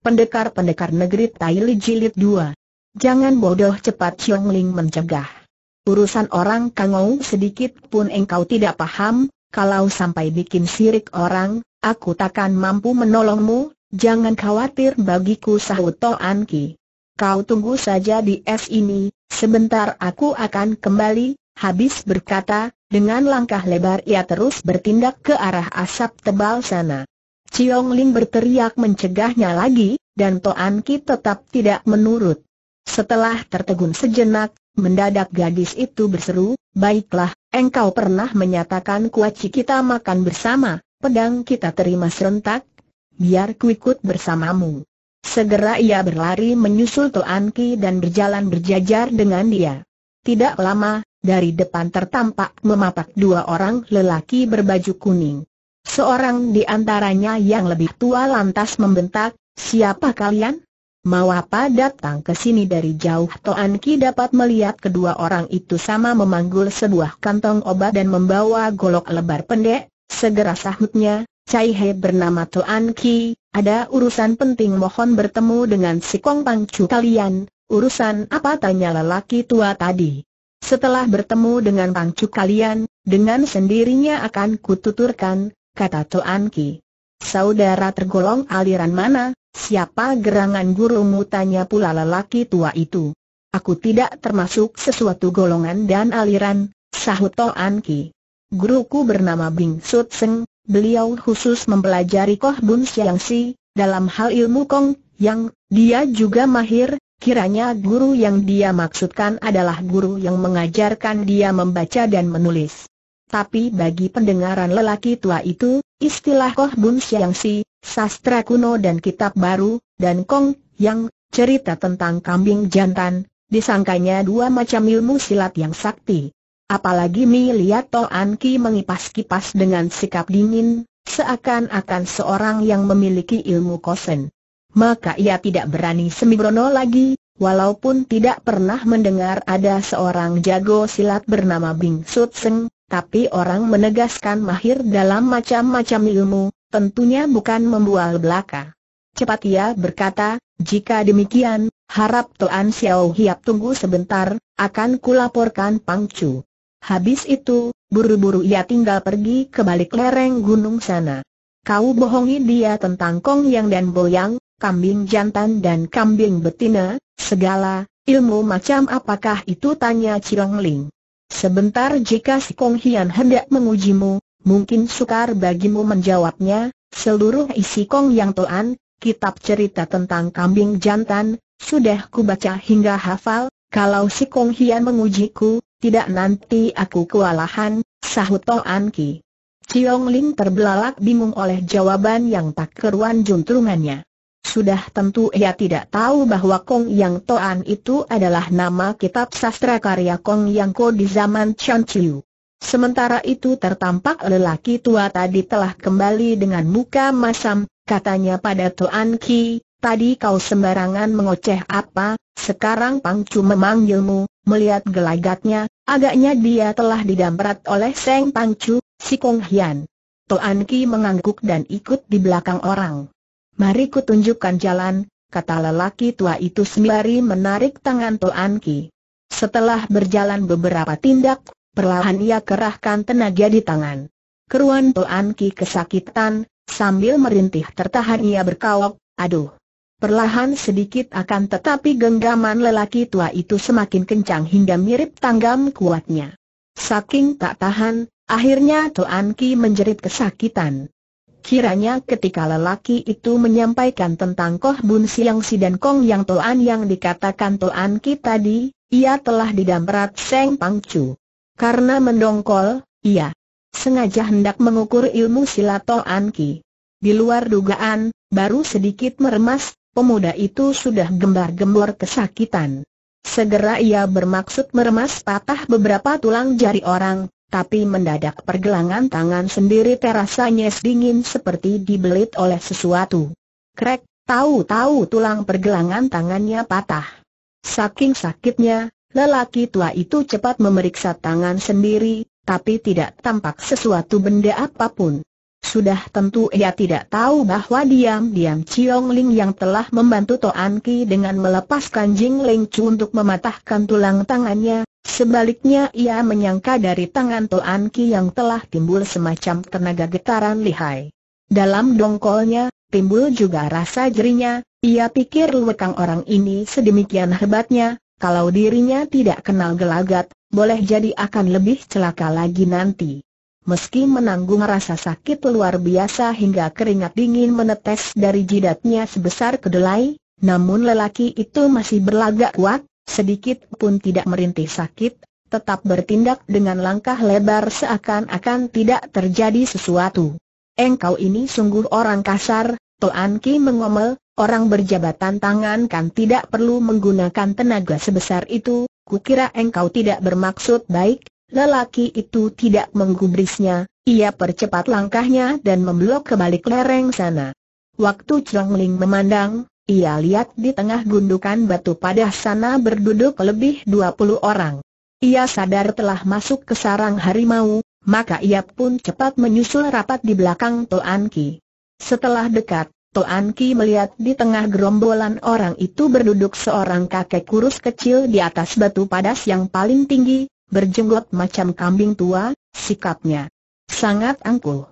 Pendekar-pendekar negeri Taili Jilid 2. Jangan bodoh cepat Xiong Ling mencegah. Urusan orang kangau sedikit pun engkau tidak paham, kalau sampai bikin sirik orang, aku takkan mampu menolongmu, jangan khawatir bagiku sahut An Ki. Kau tunggu saja di es ini, sebentar aku akan kembali, habis berkata, dengan langkah lebar ia terus bertindak ke arah asap tebal sana. Ciong Ling berteriak mencegahnya lagi, dan Toan Ki tetap tidak menurut. Setelah tertegun sejenak, mendadak gadis itu berseru, Baiklah, engkau pernah menyatakan kuaci kita makan bersama, pedang kita terima serentak, biar kuikut bersamamu. Segera ia berlari menyusul Toan Ki dan berjalan berjajar dengan dia. Tidak lama, dari depan tertampak memapak dua orang lelaki berbaju kuning. Seorang di antaranya yang lebih tua lantas membentak, siapa kalian? Mau apa datang ke sini dari jauh Toan Ki dapat melihat kedua orang itu sama memanggul sebuah kantong obat dan membawa golok lebar pendek, segera sahutnya, Cai He bernama Toan Ki, ada urusan penting mohon bertemu dengan si Kong Pangcu kalian, urusan apa tanya lelaki tua tadi. Setelah bertemu dengan Pangcu kalian, dengan sendirinya akan kututurkan, kata Toan Ki. Saudara tergolong aliran mana, siapa gerangan gurumu tanya pula lelaki tua itu. Aku tidak termasuk sesuatu golongan dan aliran, sahut Toan Ki. Guruku bernama Bing Sut Seng, beliau khusus mempelajari Koh Bun Siang Si, dalam hal ilmu Kong, yang, dia juga mahir, kiranya guru yang dia maksudkan adalah guru yang mengajarkan dia membaca dan menulis. Tapi bagi pendengaran lelaki tua itu, istilah Koh Bun Siang Si, sastra kuno dan kitab baru, dan Kong Yang, cerita tentang kambing jantan, disangkanya dua macam ilmu silat yang sakti. Apalagi Mi Liat Anki Ki mengipas-kipas dengan sikap dingin, seakan-akan seorang yang memiliki ilmu kosen. Maka ia tidak berani semibrono lagi, walaupun tidak pernah mendengar ada seorang jago silat bernama Bing Sut Seng, tapi orang menegaskan mahir dalam macam-macam ilmu, tentunya bukan membual belaka. Cepat ia berkata, jika demikian, harap tuan Xiao Hiap tunggu sebentar, akan kulaporkan Pang Chu. Habis itu, buru-buru ia tinggal pergi ke balik lereng gunung sana. Kau bohongi dia tentang Kong Yang dan Boyang, kambing jantan dan kambing betina, segala, ilmu macam apakah itu tanya Cirong Ling. Sebentar jika si Kong Hian hendak mengujimu, mungkin sukar bagimu menjawabnya, seluruh isi Kong Yang Toan, kitab cerita tentang kambing jantan, sudah baca hingga hafal, kalau si Kong Hian mengujiku, tidak nanti aku kewalahan, sahut Toan Ki. Chiong Ling terbelalak bingung oleh jawaban yang tak keruan juntrungannya. Sudah tentu ia tidak tahu bahwa Kong Yang Toan itu adalah nama kitab sastra karya Kong Yang Ko di zaman Chan Chiu. Sementara itu tertampak lelaki tua tadi telah kembali dengan muka masam, katanya pada Toan Ki, tadi kau sembarangan mengoceh apa, sekarang Pang Chu memanggilmu, melihat gelagatnya, agaknya dia telah didamprat oleh Seng Pang Chu, si Kong Hian. Toan Ki mengangguk dan ikut di belakang orang. Mari kutunjukkan jalan, kata lelaki tua itu sembari menarik tangan Toan Ki. Setelah berjalan beberapa tindak, perlahan ia kerahkan tenaga di tangan. Keruan Toan Ki kesakitan, sambil merintih tertahan ia berkawok, aduh. Perlahan sedikit akan tetapi genggaman lelaki tua itu semakin kencang hingga mirip tanggam kuatnya. Saking tak tahan, akhirnya Toan Ki menjerit kesakitan. Kiranya ketika lelaki itu menyampaikan tentang Koh Bun Siang Si dan Kong Yang Toan yang dikatakan Toan Ki tadi, ia telah didamprat Seng Pang Chu. Karena mendongkol, ia sengaja hendak mengukur ilmu silat Toan Ki. Di luar dugaan, baru sedikit meremas, pemuda itu sudah gembar-gembor kesakitan. Segera ia bermaksud meremas patah beberapa tulang jari orang, tapi mendadak pergelangan tangan sendiri terasanya dingin seperti dibelit oleh sesuatu. Krek, tahu-tahu tulang pergelangan tangannya patah. Saking sakitnya, lelaki tua itu cepat memeriksa tangan sendiri, tapi tidak tampak sesuatu benda apapun. Sudah tentu ia tidak tahu bahwa diam-diam Ciong Ling yang telah membantu Toan Ki dengan melepas kanjing Ling Chu untuk mematahkan tulang tangannya, Sebaliknya ia menyangka dari tangan Toan Ki yang telah timbul semacam tenaga getaran lihai. Dalam dongkolnya, timbul juga rasa jerinya, ia pikir lewekang orang ini sedemikian hebatnya, kalau dirinya tidak kenal gelagat, boleh jadi akan lebih celaka lagi nanti. Meski menanggung rasa sakit luar biasa hingga keringat dingin menetes dari jidatnya sebesar kedelai, namun lelaki itu masih berlagak kuat, sedikit pun tidak merintih sakit, tetap bertindak dengan langkah lebar seakan-akan tidak terjadi sesuatu. Engkau ini sungguh orang kasar, Toan Ki mengomel, orang berjabatan tangan kan tidak perlu menggunakan tenaga sebesar itu, kukira engkau tidak bermaksud baik, lelaki itu tidak menggubrisnya, ia percepat langkahnya dan memblok kebalik lereng sana. Waktu Chong Ling memandang, ia lihat di tengah gundukan batu pada sana berduduk lebih dua puluh orang. Ia sadar telah masuk ke sarang harimau, maka ia pun cepat menyusul rapat di belakang Toan Ki. Setelah dekat, Toan Ki melihat di tengah gerombolan orang itu berduduk seorang kakek kurus kecil di atas batu padas yang paling tinggi, berjenggot macam kambing tua, sikapnya sangat angkuh.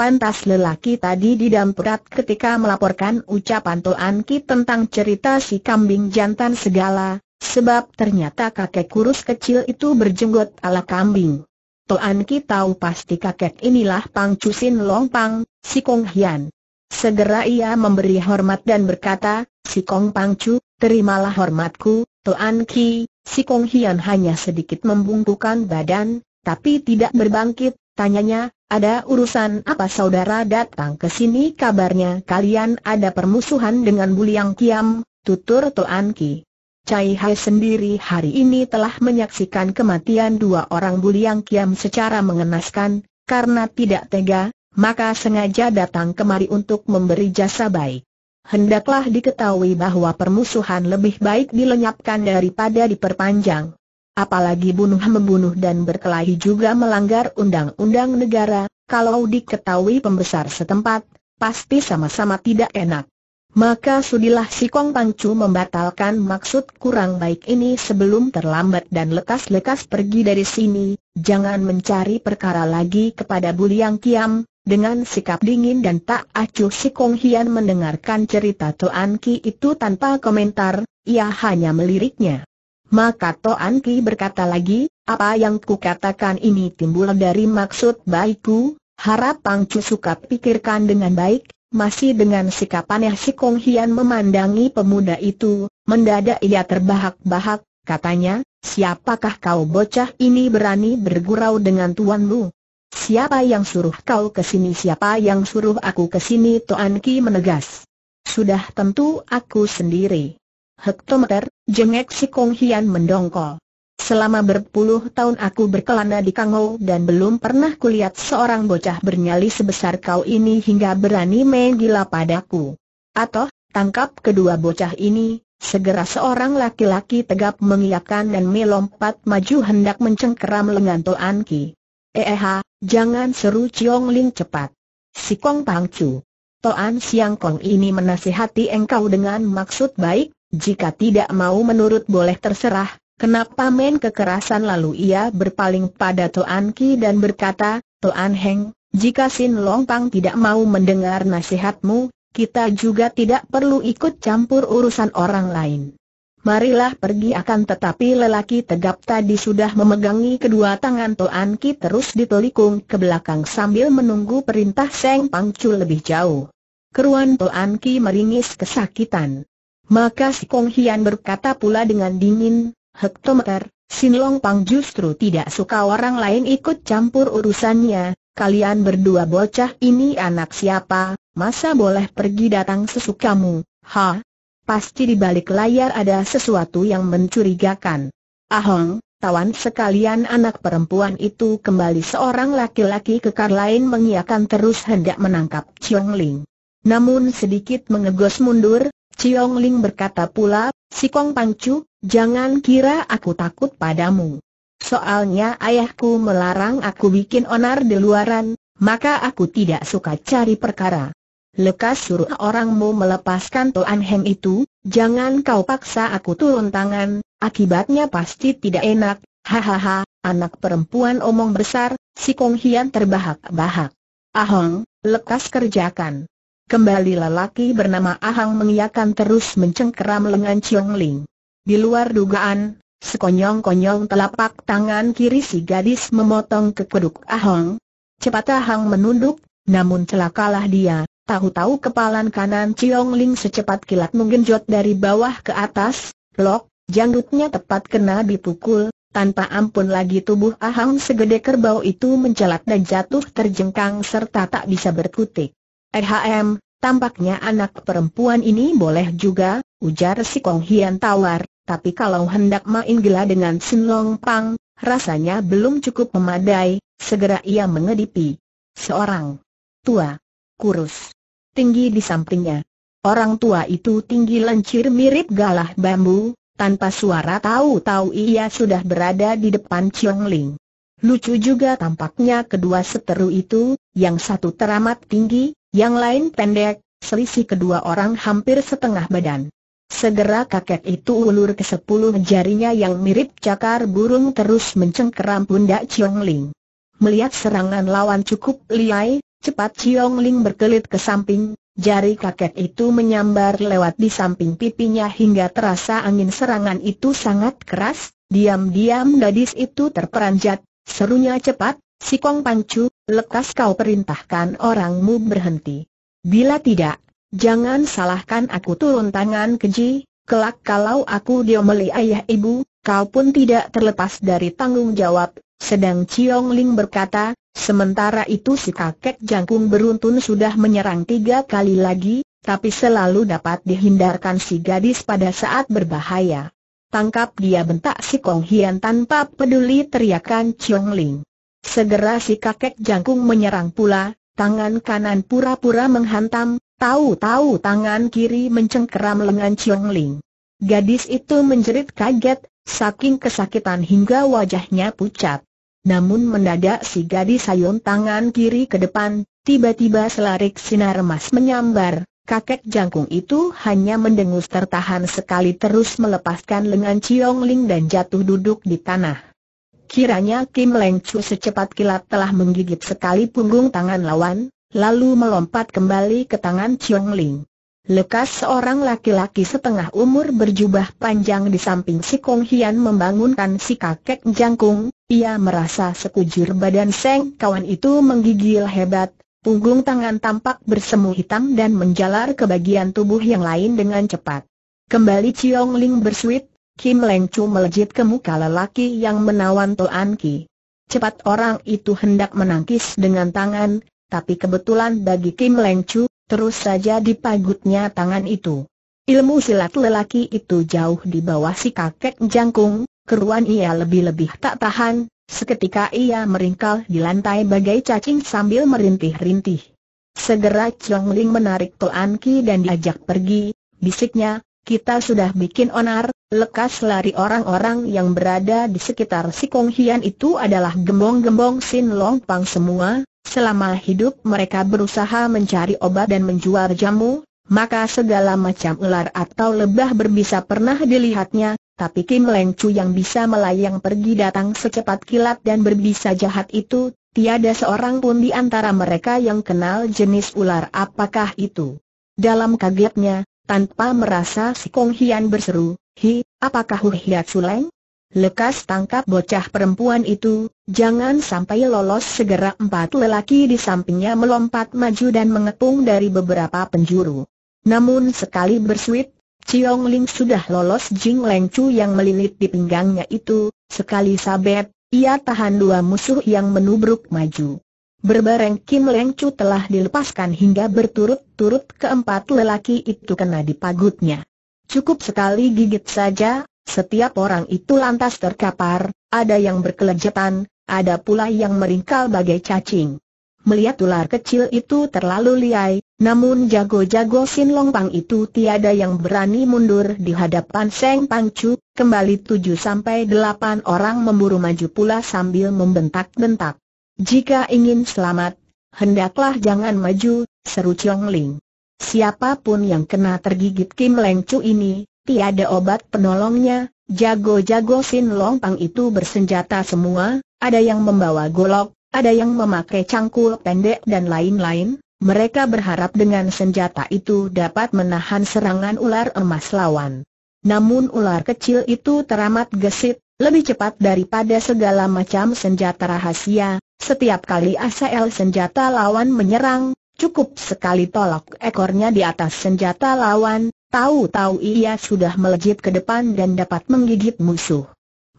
Pantas lelaki tadi didamperat ketika melaporkan ucapan Toan Ki tentang cerita si kambing jantan segala, sebab ternyata kakek kurus kecil itu berjenggot ala kambing. Toan Ki tahu pasti kakek inilah Pang Cusin Long Pang, si Kong Hian. Segera ia memberi hormat dan berkata, si Kong Pang Cu, terimalah hormatku, Toan Ki, si Kong Hian hanya sedikit membungkukan badan, tapi tidak berbangkit, Tanyanya, ada urusan apa saudara datang ke sini kabarnya kalian ada permusuhan dengan Buliang Kiam, tutur Toan Ki. Cai Hai sendiri hari ini telah menyaksikan kematian dua orang Buliang Kiam secara mengenaskan, karena tidak tega, maka sengaja datang kemari untuk memberi jasa baik. Hendaklah diketahui bahwa permusuhan lebih baik dilenyapkan daripada diperpanjang. Apalagi bunuh-membunuh dan berkelahi juga melanggar undang-undang negara, kalau diketahui pembesar setempat, pasti sama-sama tidak enak. Maka sudilah si Kong Pangcu membatalkan maksud kurang baik ini sebelum terlambat dan lekas-lekas pergi dari sini, jangan mencari perkara lagi kepada Buliang Kiam, dengan sikap dingin dan tak acuh si Kong Hian mendengarkan cerita Toan Ki itu tanpa komentar, ia hanya meliriknya. Maka Toan Ki berkata lagi, apa yang ku katakan ini timbul dari maksud baikku, harap Pang suka pikirkan dengan baik, masih dengan sikap aneh si Kong Hian memandangi pemuda itu, mendadak ia terbahak-bahak, katanya, siapakah kau bocah ini berani bergurau dengan tuanmu? Siapa yang suruh kau ke sini? Siapa yang suruh aku ke sini? Toan Ki menegas. Sudah tentu aku sendiri hektometer, jengek si Kong Hian mendongkol. Selama berpuluh tahun aku berkelana di Kangou dan belum pernah kulihat seorang bocah bernyali sebesar kau ini hingga berani main gila padaku. Atau, tangkap kedua bocah ini, segera seorang laki-laki tegap mengiyakan dan melompat maju hendak mencengkeram lengan Toan Ki. Eha, jangan seru Ciong Ling cepat. Si Kong Pangcu. Toan Siang Kong ini menasihati engkau dengan maksud baik, jika tidak mau menurut boleh terserah, kenapa main kekerasan lalu ia berpaling pada Toan Ki dan berkata, Toan Heng, jika Sin Long Pang tidak mau mendengar nasihatmu, kita juga tidak perlu ikut campur urusan orang lain. Marilah pergi akan tetapi lelaki tegap tadi sudah memegangi kedua tangan Toan Ki terus ditelikung ke belakang sambil menunggu perintah Seng Pangcu lebih jauh. Keruan Toan Ki meringis kesakitan. Maka si Kong Hian berkata pula dengan dingin, Hektometer, Sin Long Pang justru tidak suka orang lain ikut campur urusannya, kalian berdua bocah ini anak siapa, masa boleh pergi datang sesukamu, ha? Pasti di balik layar ada sesuatu yang mencurigakan. Ahong, tawan sekalian anak perempuan itu kembali seorang laki-laki kekar lain mengiakan terus hendak menangkap Chong Ling. Namun sedikit mengegos mundur, Ciong Ling berkata pula, si Kong Pangcu, jangan kira aku takut padamu. Soalnya ayahku melarang aku bikin onar di luaran, maka aku tidak suka cari perkara. Lekas suruh orangmu melepaskan Tuan Heng itu, jangan kau paksa aku turun tangan, akibatnya pasti tidak enak, hahaha, anak perempuan omong besar, si Kong Hian terbahak-bahak. Ahong, lekas kerjakan. Kembali lelaki bernama Ahang mengiakan terus mencengkeram lengan Chiong Ling. Di luar dugaan, sekonyong-konyong telapak tangan kiri si gadis memotong ke keduk Ahang. Cepat Ahang menunduk, namun celakalah dia. Tahu-tahu kepalan kanan Chiong Ling secepat kilat menggenjot dari bawah ke atas, lok, janggutnya tepat kena dipukul, tanpa ampun lagi tubuh Ahang segede kerbau itu mencelat dan jatuh terjengkang serta tak bisa berkutik. RHM, tampaknya anak perempuan ini boleh juga, ujar si Kong Hian tawar, tapi kalau hendak main gila dengan Sin Long Pang, rasanya belum cukup memadai, segera ia mengedipi. Seorang tua, kurus, tinggi di sampingnya. Orang tua itu tinggi lencir mirip galah bambu, tanpa suara tahu-tahu ia sudah berada di depan Chiong Ling. Lucu juga tampaknya kedua seteru itu, yang satu teramat tinggi, yang lain pendek, selisih kedua orang hampir setengah badan. Segera kakek itu ulur ke sepuluh jarinya yang mirip cakar burung terus mencengkeram pundak Chiong Ling. Melihat serangan lawan cukup liai, cepat Chiong Ling berkelit ke samping, jari kakek itu menyambar lewat di samping pipinya hingga terasa angin serangan itu sangat keras, diam-diam gadis itu terperanjat, serunya cepat, Si Kong Pancu, lekas kau perintahkan orangmu berhenti. Bila tidak, jangan salahkan aku turun tangan keji, kelak kalau aku diomeli ayah ibu, kau pun tidak terlepas dari tanggung jawab. Sedang Ciong Ling berkata, sementara itu si kakek jangkung beruntun sudah menyerang tiga kali lagi, tapi selalu dapat dihindarkan si gadis pada saat berbahaya. Tangkap dia bentak si Kong Hian tanpa peduli teriakan Ciong Ling. Segera si kakek jangkung menyerang pula, tangan kanan pura-pura menghantam, tahu-tahu tangan kiri mencengkeram lengan Chiong Ling. Gadis itu menjerit kaget, saking kesakitan hingga wajahnya pucat. Namun mendadak si gadis sayun tangan kiri ke depan, tiba-tiba selarik sinar emas menyambar, kakek jangkung itu hanya mendengus tertahan sekali terus melepaskan lengan Chiong Ling dan jatuh duduk di tanah. Kiranya Kim Leng Chu secepat kilat telah menggigit sekali punggung tangan lawan, lalu melompat kembali ke tangan Chiong Ling. Lekas seorang laki-laki setengah umur berjubah panjang di samping si Kong Hian membangunkan si kakek jangkung, ia merasa sekujur badan Seng kawan itu menggigil hebat, punggung tangan tampak bersemu hitam dan menjalar ke bagian tubuh yang lain dengan cepat. Kembali Chiong Ling bersuit, Kim Leng Chu melejit ke muka lelaki yang menawan Toan Ki. Cepat orang itu hendak menangkis dengan tangan, tapi kebetulan bagi Kim Leng Chu, terus saja dipagutnya tangan itu. Ilmu silat lelaki itu jauh di bawah si kakek jangkung, keruan ia lebih-lebih tak tahan, seketika ia meringkal di lantai bagai cacing sambil merintih-rintih. Segera Chong Ling menarik Toan Ki dan diajak pergi, bisiknya, kita sudah bikin onar, lekas lari orang-orang yang berada di sekitar si Kong Hian itu adalah gembong-gembong Sin Long Pang semua, selama hidup mereka berusaha mencari obat dan menjual jamu, maka segala macam ular atau lebah berbisa pernah dilihatnya, tapi Kim Leng Chu yang bisa melayang pergi datang secepat kilat dan berbisa jahat itu, tiada seorang pun di antara mereka yang kenal jenis ular apakah itu. Dalam kagetnya, tanpa merasa si Kong Hian berseru, Hi, apakah Hu Hiat Suleng? Lekas tangkap bocah perempuan itu, jangan sampai lolos segera empat lelaki di sampingnya melompat maju dan mengepung dari beberapa penjuru. Namun sekali bersuit, Ciong Ling sudah lolos Jing Leng Chu yang melilit di pinggangnya itu, sekali sabet, ia tahan dua musuh yang menubruk maju. Berbareng Kim Leng Chu telah dilepaskan hingga berturut-turut keempat lelaki itu kena dipagutnya. Cukup sekali gigit saja, setiap orang itu lantas terkapar, ada yang berkelejatan, ada pula yang meringkal bagai cacing. Melihat ular kecil itu terlalu liai, namun jago-jago Sin long pang itu tiada yang berani mundur di hadapan Seng Chu. kembali tujuh sampai delapan orang memburu maju pula sambil membentak-bentak. Jika ingin selamat, hendaklah jangan maju, seru Chong Ling. Siapapun yang kena tergigit Kim Leng Chu ini, tiada obat penolongnya, jago-jago Sin Long Pang itu bersenjata semua, ada yang membawa golok, ada yang memakai cangkul pendek dan lain-lain, mereka berharap dengan senjata itu dapat menahan serangan ular emas lawan. Namun ular kecil itu teramat gesit, lebih cepat daripada segala macam senjata rahasia, setiap kali ASL senjata lawan menyerang, cukup sekali tolak ekornya di atas senjata lawan, tahu-tahu ia sudah melejit ke depan dan dapat menggigit musuh.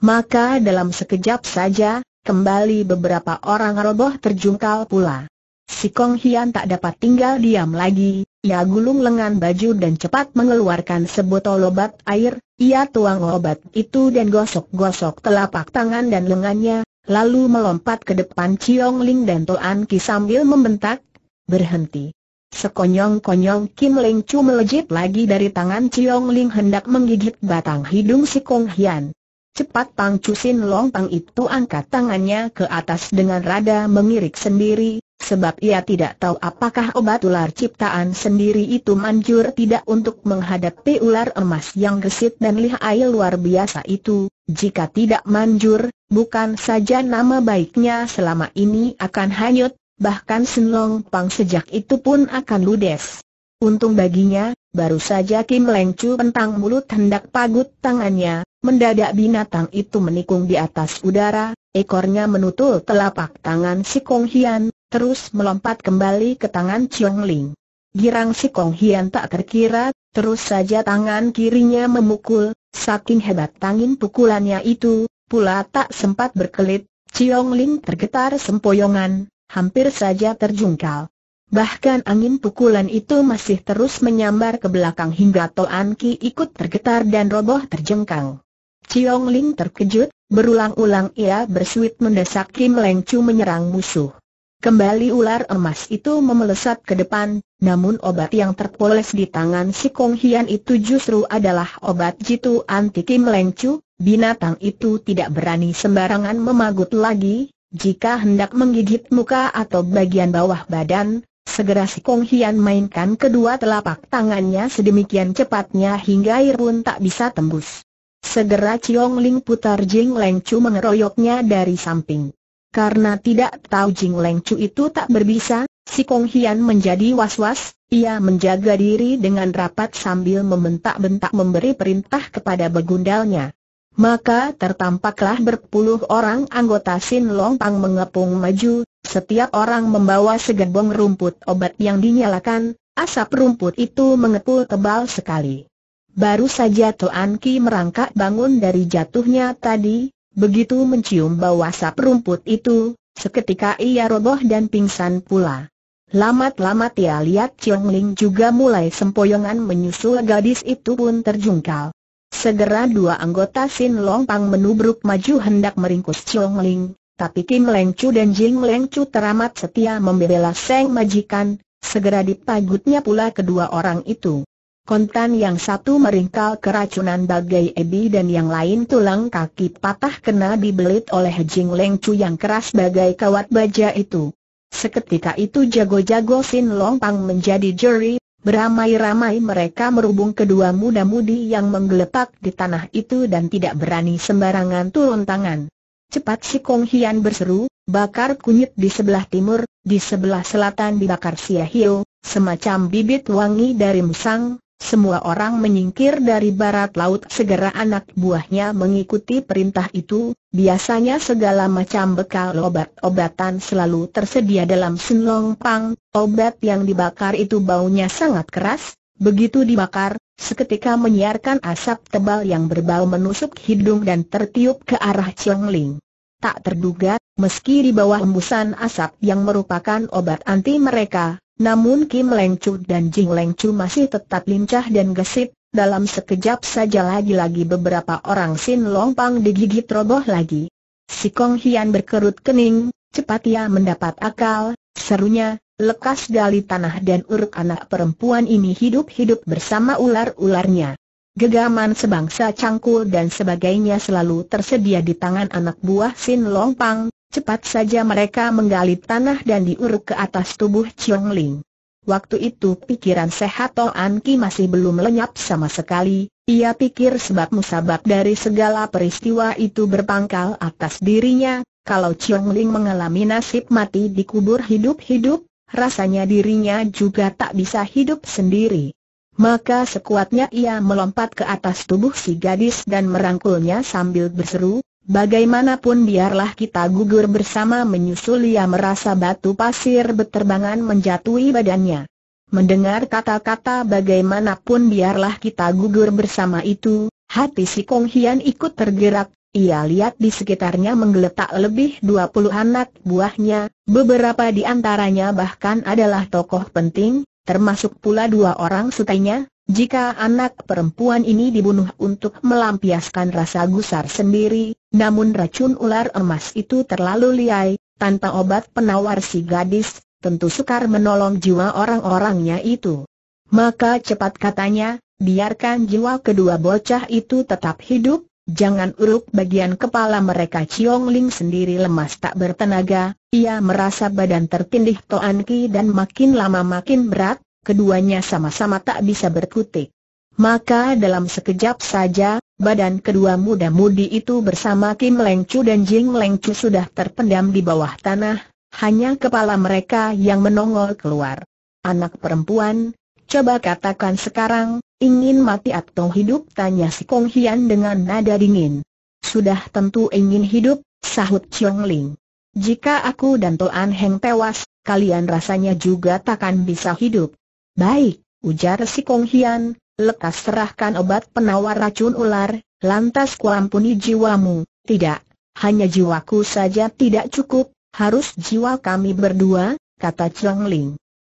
Maka dalam sekejap saja, kembali beberapa orang roboh terjungkal pula. Si Kong Hian tak dapat tinggal diam lagi, ia gulung lengan baju dan cepat mengeluarkan sebotol obat air, ia tuang obat itu dan gosok-gosok telapak tangan dan lengannya, lalu melompat ke depan Ciong Ling dan Toan Ki sambil membentak, berhenti. Sekonyong-konyong Kim Ling Chu melejit lagi dari tangan Ciong Ling hendak menggigit batang hidung si Kong Hian. Cepat Pang Chu Sin Long Pang itu angkat tangannya ke atas dengan rada mengirik sendiri, Sebab ia tidak tahu apakah obat ular ciptaan sendiri itu manjur tidak untuk menghadapi ular emas yang gesit dan lihai luar biasa itu, jika tidak manjur, bukan saja nama baiknya selama ini akan hanyut, bahkan Senlong Pang sejak itu pun akan ludes. Untung baginya, baru saja Kim Leng Chu pentang mulut hendak pagut tangannya, mendadak binatang itu menikung di atas udara, ekornya menutul telapak tangan si Kong Hian, terus melompat kembali ke tangan Chiong Ling. Girang si Kong Hian tak terkira, terus saja tangan kirinya memukul, saking hebat tangin pukulannya itu, pula tak sempat berkelit, Chiong Ling tergetar sempoyongan, hampir saja terjungkal. Bahkan angin pukulan itu masih terus menyambar ke belakang hingga Toan Ki ikut tergetar dan roboh terjengkang. Chiong Ling terkejut, berulang-ulang ia bersuit mendesak Kim Leng Chu menyerang musuh. Kembali ular emas itu memelesat ke depan, namun obat yang terpoles di tangan si Kong Hian itu justru adalah obat jitu anti Kim Chu. binatang itu tidak berani sembarangan memagut lagi, jika hendak menggigit muka atau bagian bawah badan, segera si Kong Hian mainkan kedua telapak tangannya sedemikian cepatnya hingga air pun tak bisa tembus. Segera Chiong Ling putar Jing Chu mengeroyoknya dari samping. Karena tidak tahu Jing Leng itu tak berbisa, si Kong Hian menjadi was-was, ia menjaga diri dengan rapat sambil membentak-bentak memberi perintah kepada begundalnya. Maka tertampaklah berpuluh orang anggota Sin Long Pang mengepung maju, setiap orang membawa segembong rumput obat yang dinyalakan, asap rumput itu mengepul tebal sekali. Baru saja Toan Ki merangkak bangun dari jatuhnya tadi, Begitu mencium bau asap rumput itu, seketika ia roboh dan pingsan pula. Lamat-lamat ia lihat Chiong Ling juga mulai sempoyongan menyusul gadis itu pun terjungkal. Segera dua anggota Sin Long Pang menubruk maju hendak meringkus Chiong Ling, tapi Kim Leng Chu dan Jing Leng Chu teramat setia membela Seng Majikan, segera dipagutnya pula kedua orang itu kontan yang satu meringkal keracunan bagai ebi dan yang lain tulang kaki patah kena dibelit oleh Jing Leng Chu yang keras bagai kawat baja itu. Seketika itu jago-jago Sin Long Pang menjadi juri, beramai-ramai mereka merubung kedua muda-mudi yang menggeletak di tanah itu dan tidak berani sembarangan turun tangan. Cepat si Kong Hian berseru, bakar kunyit di sebelah timur, di sebelah selatan dibakar Sia Hio, semacam bibit wangi dari musang, semua orang menyingkir dari barat laut segera anak buahnya mengikuti perintah itu, biasanya segala macam bekal obat-obatan selalu tersedia dalam Senlong Pang, obat yang dibakar itu baunya sangat keras, begitu dibakar, seketika menyiarkan asap tebal yang berbau menusuk hidung dan tertiup ke arah Ling. Tak terduga, meski di bawah embusan asap yang merupakan obat anti mereka, namun Kim Lengcu dan Jing Lengcu masih tetap lincah dan gesit, dalam sekejap saja lagi-lagi beberapa orang Sin Long Pang digigit roboh lagi. Si Kong Hian berkerut kening, cepat ia mendapat akal, serunya, lekas gali tanah dan uruk anak perempuan ini hidup-hidup bersama ular-ularnya. Gegaman sebangsa cangkul dan sebagainya selalu tersedia di tangan anak buah Sin Long Pang. Cepat saja mereka menggali tanah dan diuruk ke atas tubuh Chong Ling. Waktu itu pikiran sehat Toan Ki masih belum lenyap sama sekali, ia pikir sebab musabab dari segala peristiwa itu berpangkal atas dirinya, kalau Chong Ling mengalami nasib mati dikubur hidup-hidup, rasanya dirinya juga tak bisa hidup sendiri. Maka sekuatnya ia melompat ke atas tubuh si gadis dan merangkulnya sambil berseru, Bagaimanapun biarlah kita gugur bersama menyusul ia merasa batu pasir berterbangan menjatuhi badannya. Mendengar kata-kata bagaimanapun biarlah kita gugur bersama itu, hati si Kong Hian ikut tergerak, ia lihat di sekitarnya menggeletak lebih dua puluh anak buahnya, beberapa di antaranya bahkan adalah tokoh penting, termasuk pula dua orang sutainya, jika anak perempuan ini dibunuh untuk melampiaskan rasa gusar sendiri, namun racun ular emas itu terlalu liai, tanpa obat penawar si gadis, tentu sukar menolong jiwa orang-orangnya itu. Maka cepat katanya, biarkan jiwa kedua bocah itu tetap hidup, jangan uruk bagian kepala mereka Chiong Ling sendiri lemas tak bertenaga, ia merasa badan tertindih Toan Ki dan makin lama makin berat, keduanya sama-sama tak bisa berkutik. Maka dalam sekejap saja, badan kedua muda-mudi itu bersama Kim Leng dan Jing Leng sudah terpendam di bawah tanah, hanya kepala mereka yang menongol keluar. Anak perempuan, coba katakan sekarang, ingin mati atau hidup? Tanya si Kong Hian dengan nada dingin. Sudah tentu ingin hidup, sahut Chiong Ling. Jika aku dan Toan Heng tewas, kalian rasanya juga takkan bisa hidup. Baik, ujar si Kong Hian, lekas serahkan obat penawar racun ular, lantas kuampuni jiwamu, tidak, hanya jiwaku saja tidak cukup, harus jiwa kami berdua, kata Cheng Ling.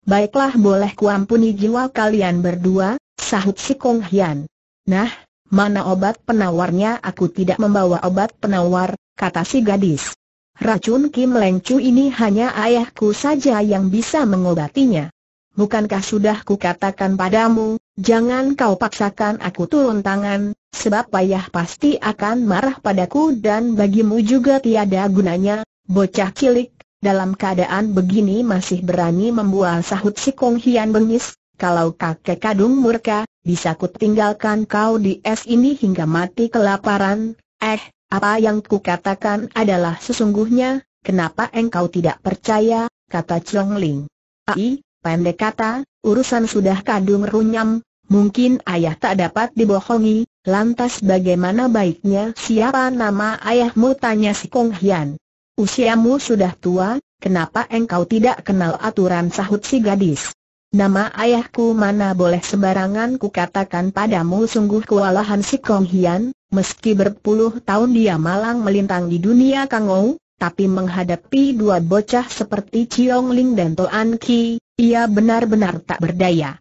Baiklah boleh kuampuni jiwa kalian berdua, sahut si Kong Hian. Nah, mana obat penawarnya aku tidak membawa obat penawar, kata si gadis. Racun Kim Leng Chu ini hanya ayahku saja yang bisa mengobatinya. Bukankah sudah kukatakan padamu, Jangan kau paksakan aku turun tangan, sebab ayah pasti akan marah padaku dan bagimu juga tiada gunanya, bocah cilik, dalam keadaan begini masih berani membual sahut si Kong Hian bengis, kalau kakek kadung murka, bisa ku tinggalkan kau di es ini hingga mati kelaparan, eh, apa yang ku katakan adalah sesungguhnya, kenapa engkau tidak percaya, kata Chong Ling. Ai, pendek kata, urusan sudah kadung runyam, Mungkin ayah tak dapat dibohongi, lantas bagaimana baiknya siapa nama ayahmu tanya si Kong Hian. Usiamu sudah tua, kenapa engkau tidak kenal aturan sahut si gadis? Nama ayahku mana boleh sembarangan kukatakan padamu sungguh kewalahan si Kong Hian, meski berpuluh tahun dia malang melintang di dunia Kang Ou, tapi menghadapi dua bocah seperti Chiong Ling dan Toan Ki, ia benar-benar tak berdaya.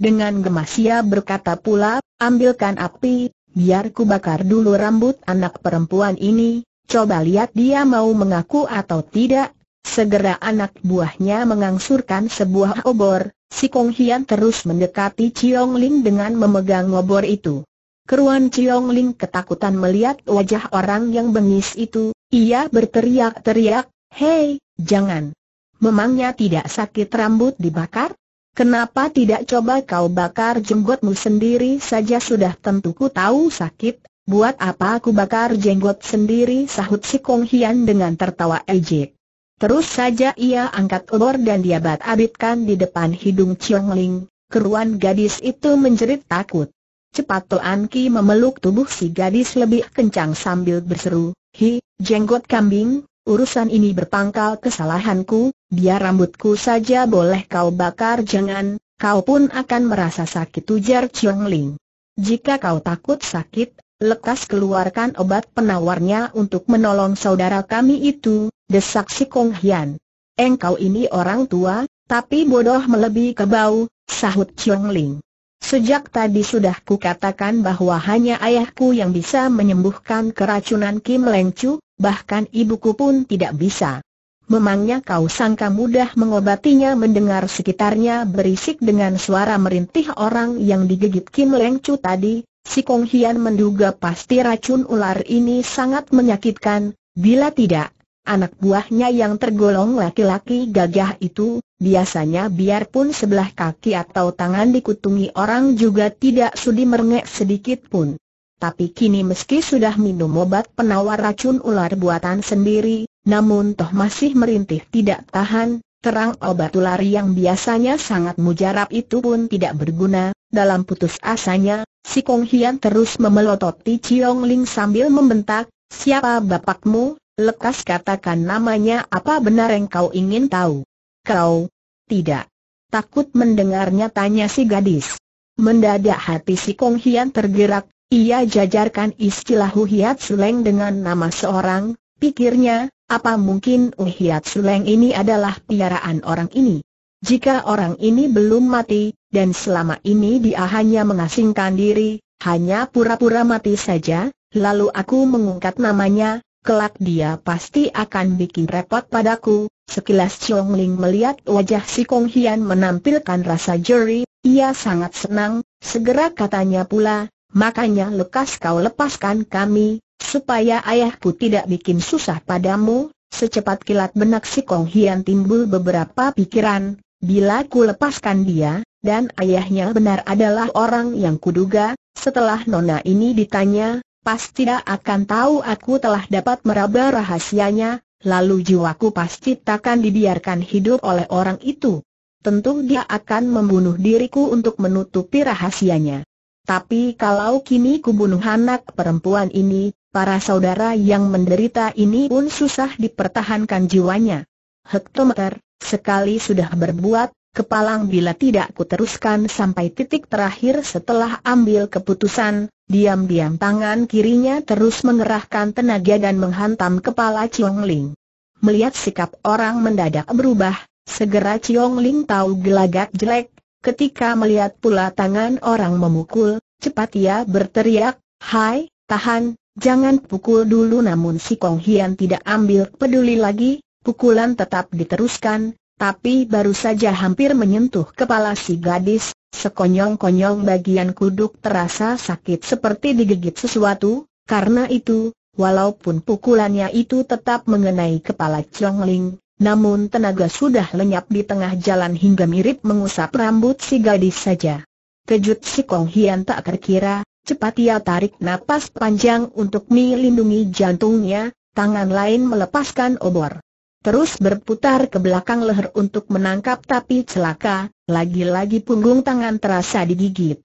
Dengan gemas ia berkata pula, ambilkan api, biar ku bakar dulu rambut anak perempuan ini, coba lihat dia mau mengaku atau tidak. Segera anak buahnya mengangsurkan sebuah obor, si Kong Hian terus mendekati Chiong Ling dengan memegang obor itu. Keruan Chiong Ling ketakutan melihat wajah orang yang bengis itu, ia berteriak-teriak, Hei, jangan! Memangnya tidak sakit rambut dibakar? Kenapa tidak coba kau bakar jenggotmu sendiri saja sudah tentu ku tahu sakit, buat apa aku bakar jenggot sendiri sahut si Kong Hian dengan tertawa ejek. Terus saja ia angkat obor dan diabat abitkan di depan hidung Chiong Ling, keruan gadis itu menjerit takut. Cepat Toan Ki memeluk tubuh si gadis lebih kencang sambil berseru, Hi, jenggot kambing, urusan ini berpangkal kesalahanku, biar rambutku saja boleh kau bakar jangan, kau pun akan merasa sakit ujar Chiong Ling. Jika kau takut sakit, lekas keluarkan obat penawarnya untuk menolong saudara kami itu, desak si Kong Hian. Engkau ini orang tua, tapi bodoh melebihi kebau, sahut Chiong Ling. Sejak tadi sudah kukatakan bahwa hanya ayahku yang bisa menyembuhkan keracunan Kim Leng Chu, bahkan ibuku pun tidak bisa memangnya kau sangka mudah mengobatinya mendengar sekitarnya berisik dengan suara merintih orang yang digigit Kim Leng Chu tadi, si Kong Hian menduga pasti racun ular ini sangat menyakitkan, bila tidak, anak buahnya yang tergolong laki-laki gagah itu, biasanya biarpun sebelah kaki atau tangan dikutungi orang juga tidak sudi merengek sedikit pun. Tapi kini meski sudah minum obat penawar racun ular buatan sendiri, namun toh masih merintih tidak tahan, terang obat ular yang biasanya sangat mujarab itu pun tidak berguna, dalam putus asanya, si Kong Hian terus memelototi Chiong Ling sambil membentak, siapa bapakmu, lekas katakan namanya apa benar yang kau ingin tahu. Kau, tidak. Takut mendengarnya tanya si gadis. Mendadak hati si Kong Hian tergerak, ia jajarkan istilah Hu Hiat Suleng dengan nama seorang, Pikirnya, apa mungkin Uhiat Suleng ini adalah piaraan orang ini? Jika orang ini belum mati, dan selama ini dia hanya mengasingkan diri, hanya pura-pura mati saja, lalu aku mengungkap namanya, kelak dia pasti akan bikin repot padaku. Sekilas Chong Ling melihat wajah si Kong Hian menampilkan rasa jeri, ia sangat senang, segera katanya pula, makanya lekas kau lepaskan kami, supaya ayahku tidak bikin susah padamu, secepat kilat benak si Kong Hian timbul beberapa pikiran, bila ku lepaskan dia, dan ayahnya benar adalah orang yang kuduga, setelah nona ini ditanya, pasti tidak akan tahu aku telah dapat meraba rahasianya, lalu jiwaku pasti takkan dibiarkan hidup oleh orang itu. Tentu dia akan membunuh diriku untuk menutupi rahasianya. Tapi kalau kini kubunuh anak perempuan ini, Para saudara yang menderita ini pun susah dipertahankan jiwanya. Hektometer, sekali sudah berbuat, kepalang bila tidak kuteruskan sampai titik terakhir setelah ambil keputusan, diam-diam tangan kirinya terus mengerahkan tenaga dan menghantam kepala Chiong Ling. Melihat sikap orang mendadak berubah, segera Chiong Ling tahu gelagat jelek, ketika melihat pula tangan orang memukul, cepat ia berteriak, Hai, tahan, Jangan pukul dulu namun si Kong Hian tidak ambil peduli lagi, pukulan tetap diteruskan, tapi baru saja hampir menyentuh kepala si gadis, sekonyong-konyong bagian kuduk terasa sakit seperti digigit sesuatu, karena itu, walaupun pukulannya itu tetap mengenai kepala Chong Ling, namun tenaga sudah lenyap di tengah jalan hingga mirip mengusap rambut si gadis saja. Kejut si Kong Hian tak terkira, Cepat ia tarik napas panjang untuk melindungi jantungnya, tangan lain melepaskan obor. Terus berputar ke belakang leher untuk menangkap tapi celaka, lagi-lagi punggung tangan terasa digigit.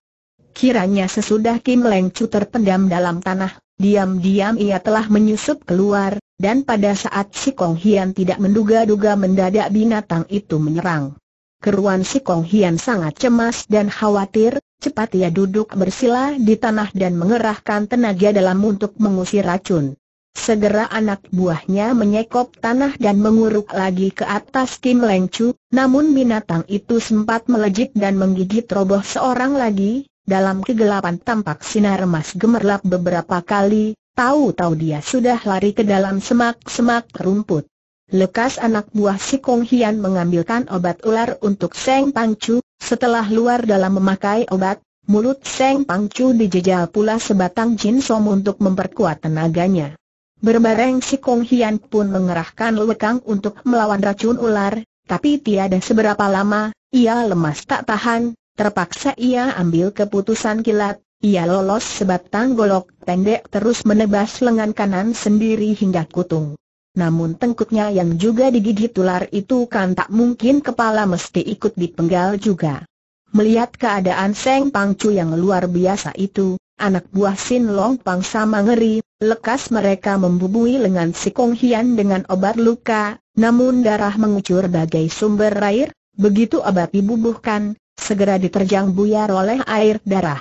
Kiranya sesudah Kim Leng Chu terpendam dalam tanah, diam-diam ia telah menyusup keluar, dan pada saat si Kong Hian tidak menduga-duga mendadak binatang itu menyerang. Keruan si Kong Hian sangat cemas dan khawatir, cepat ia duduk bersila di tanah dan mengerahkan tenaga dalam untuk mengusir racun. Segera anak buahnya menyekop tanah dan menguruk lagi ke atas Kim Leng Chu, namun binatang itu sempat melejit dan menggigit roboh seorang lagi, dalam kegelapan tampak sinar emas gemerlap beberapa kali, tahu-tahu dia sudah lari ke dalam semak-semak rumput. Lekas anak buah si Kong Hian mengambilkan obat ular untuk Seng Chu, setelah luar dalam memakai obat, mulut Seng Pangcu dijejal pula sebatang jin som untuk memperkuat tenaganya. Berbareng si Kong Hian pun mengerahkan lekang untuk melawan racun ular, tapi tiada seberapa lama, ia lemas tak tahan, terpaksa ia ambil keputusan kilat, ia lolos sebatang golok pendek terus menebas lengan kanan sendiri hingga kutung. Namun tengkuknya yang juga digigit ular itu kan tak mungkin kepala mesti ikut dipenggal juga. Melihat keadaan Seng Pangcu yang luar biasa itu, anak buah Sin Long Pang sama ngeri, lekas mereka membubui lengan si Kong Hian dengan obat luka, namun darah mengucur bagai sumber air, begitu obat dibubuhkan, segera diterjang buyar oleh air darah.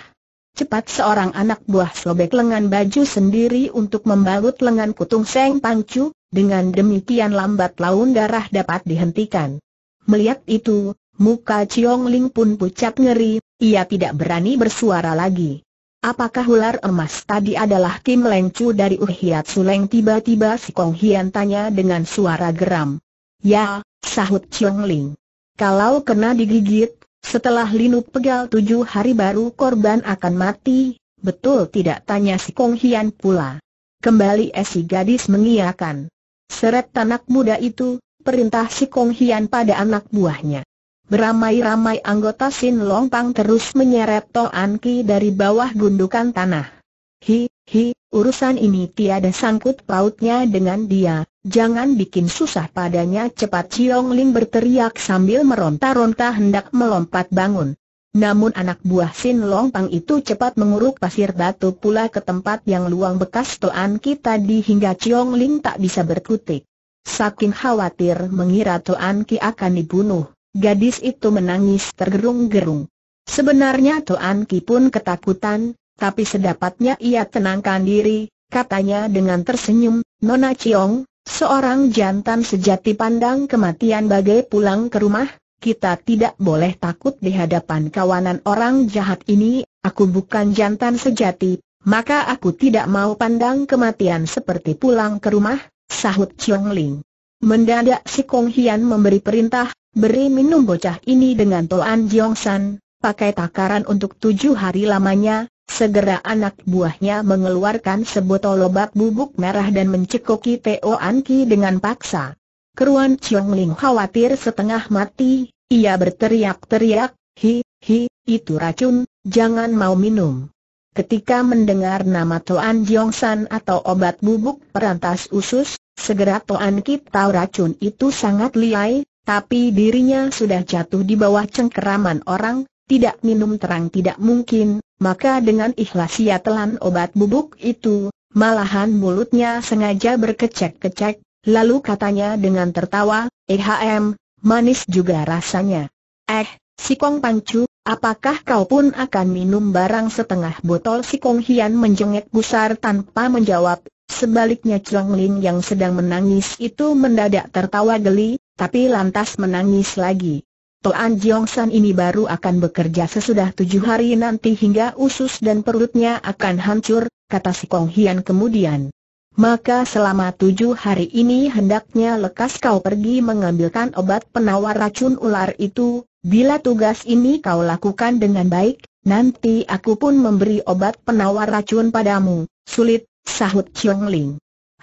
Cepat seorang anak buah sobek lengan baju sendiri untuk membalut lengan kutung Seng Pangcu, dengan demikian lambat laun darah dapat dihentikan. Melihat itu, muka Chiong Ling pun pucat ngeri, ia tidak berani bersuara lagi. Apakah ular emas tadi adalah Kim Leng Chu dari Uhiat Suleng? Tiba-tiba si Kong Hian tanya dengan suara geram. Ya, sahut Chiong Ling. Kalau kena digigit, setelah Linu pegal tujuh hari baru korban akan mati, betul tidak tanya si Kong Hian pula. Kembali esi gadis mengiakan. Seret anak muda itu, perintah si Kong Hian pada anak buahnya. Beramai-ramai anggota Sin Long Pang terus menyeret Toan Ki dari bawah gundukan tanah. Hi, hi, urusan ini tiada sangkut pautnya dengan dia, jangan bikin susah padanya cepat Chiong Ling berteriak sambil meronta-ronta hendak melompat bangun. Namun anak buah Sin Long Pang itu cepat menguruk pasir batu pula ke tempat yang luang bekas Toan Ki tadi hingga Chiong Ling tak bisa berkutik. Saking khawatir mengira Toan Ki akan dibunuh, gadis itu menangis tergerung-gerung. Sebenarnya Toan Ki pun ketakutan, tapi sedapatnya ia tenangkan diri, katanya dengan tersenyum, Nona Chiong, seorang jantan sejati pandang kematian bagai pulang ke rumah, kita tidak boleh takut di hadapan kawanan orang jahat ini, aku bukan jantan sejati, maka aku tidak mau pandang kematian seperti pulang ke rumah, sahut Chong Ling. Mendadak si Kong Hian memberi perintah, beri minum bocah ini dengan Toan Jiong San, pakai takaran untuk tujuh hari lamanya, segera anak buahnya mengeluarkan sebotol lobak bubuk merah dan mencekoki Toan Ki dengan paksa. Keruan Chong Ling khawatir setengah mati, ia berteriak-teriak, hi, hi, itu racun, jangan mau minum. Ketika mendengar nama Toan San atau obat bubuk perantas usus, segera Toan Kit tahu racun itu sangat liai, tapi dirinya sudah jatuh di bawah cengkeraman orang, tidak minum terang tidak mungkin, maka dengan ikhlas ia telan obat bubuk itu, malahan mulutnya sengaja berkecek-kecek, lalu katanya dengan tertawa, EHM, manis juga rasanya. Eh, si Kong Pancu, apakah kau pun akan minum barang setengah botol si Kong Hian menjengek gusar tanpa menjawab, sebaliknya Chuang Lin yang sedang menangis itu mendadak tertawa geli, tapi lantas menangis lagi. Toan Jiong San ini baru akan bekerja sesudah tujuh hari nanti hingga usus dan perutnya akan hancur, kata si Kong Hian kemudian. Maka selama tujuh hari ini hendaknya lekas kau pergi mengambilkan obat penawar racun ular itu, bila tugas ini kau lakukan dengan baik, nanti aku pun memberi obat penawar racun padamu, sulit, sahut Chiong Ling.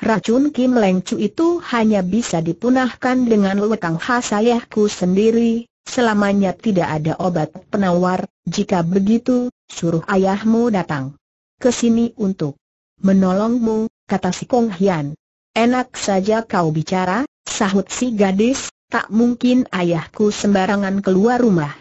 Racun Kim Leng Chu itu hanya bisa dipunahkan dengan lekang khas ayahku sendiri, selamanya tidak ada obat penawar, jika begitu, suruh ayahmu datang ke sini untuk menolongmu, kata si Kong Hian. Enak saja kau bicara, sahut si gadis, tak mungkin ayahku sembarangan keluar rumah.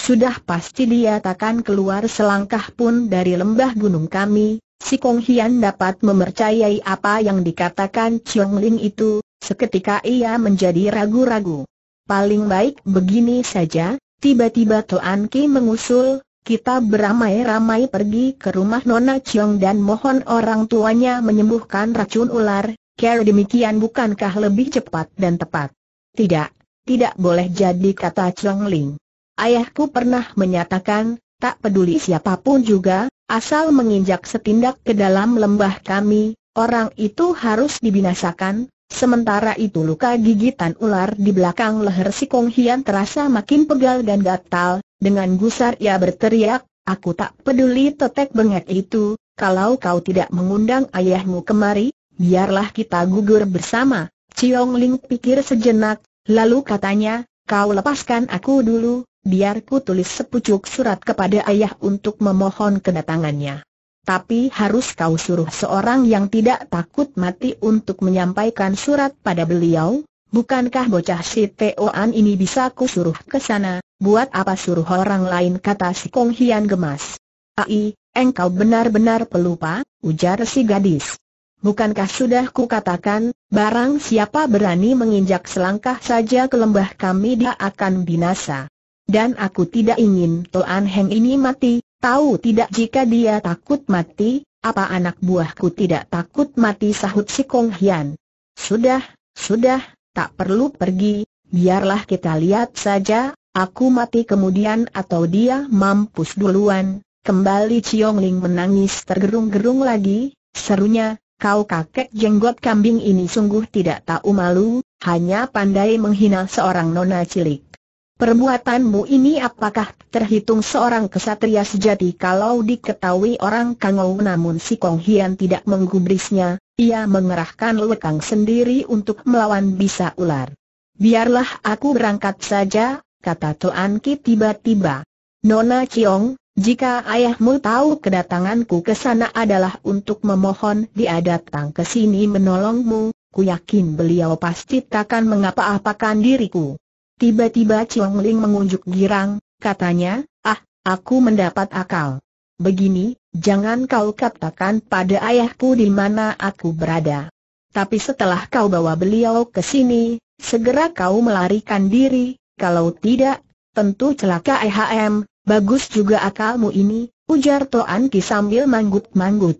Sudah pasti dia takkan keluar selangkah pun dari lembah gunung kami, si Kong Hian dapat mempercayai apa yang dikatakan Chiong Ling itu, seketika ia menjadi ragu-ragu. Paling baik begini saja, tiba-tiba Toan Ki mengusul, kita beramai-ramai pergi ke rumah Nona Chiong dan mohon orang tuanya menyembuhkan racun ular, Care demikian bukankah lebih cepat dan tepat? Tidak, tidak boleh jadi kata Chong Ling. Ayahku pernah menyatakan, tak peduli siapapun juga, asal menginjak setindak ke dalam lembah kami, orang itu harus dibinasakan, Sementara itu luka gigitan ular di belakang leher si Kong Hian terasa makin pegal dan gatal, dengan gusar ia berteriak, Aku tak peduli tetek bengek itu, kalau kau tidak mengundang ayahmu kemari, biarlah kita gugur bersama. Ciong Ling pikir sejenak, lalu katanya, kau lepaskan aku dulu, biar ku tulis sepucuk surat kepada ayah untuk memohon kedatangannya tapi harus kau suruh seorang yang tidak takut mati untuk menyampaikan surat pada beliau, bukankah bocah si Teoan ini bisa ku suruh ke sana, buat apa suruh orang lain kata si Kong Hian gemas. Ai, engkau benar-benar pelupa, ujar si gadis. Bukankah sudah ku katakan, barang siapa berani menginjak selangkah saja ke lembah kami dia akan binasa. Dan aku tidak ingin Toan Heng ini mati, Tahu tidak jika dia takut mati, apa anak buahku tidak takut mati sahut si Kong Hian. Sudah, sudah, tak perlu pergi, biarlah kita lihat saja, aku mati kemudian atau dia mampus duluan. Kembali Chiong Ling menangis tergerung-gerung lagi, serunya, kau kakek jenggot kambing ini sungguh tidak tahu malu, hanya pandai menghina seorang nona cilik. Perbuatanmu ini apakah terhitung seorang kesatria sejati kalau diketahui orang kangau namun si Kong Hian tidak menggubrisnya, ia mengerahkan lekang sendiri untuk melawan bisa ular. Biarlah aku berangkat saja, kata Tuan Ki tiba-tiba. Nona Ciong, jika ayahmu tahu kedatanganku ke sana adalah untuk memohon dia datang ke sini menolongmu, ku yakin beliau pasti takkan mengapa-apakan diriku. Tiba-tiba Chiong Ling mengunjuk girang, katanya, ah, aku mendapat akal. Begini, jangan kau katakan pada ayahku di mana aku berada. Tapi setelah kau bawa beliau ke sini, segera kau melarikan diri, kalau tidak, tentu celaka IHM, bagus juga akalmu ini, ujar Toan Ki sambil manggut-manggut.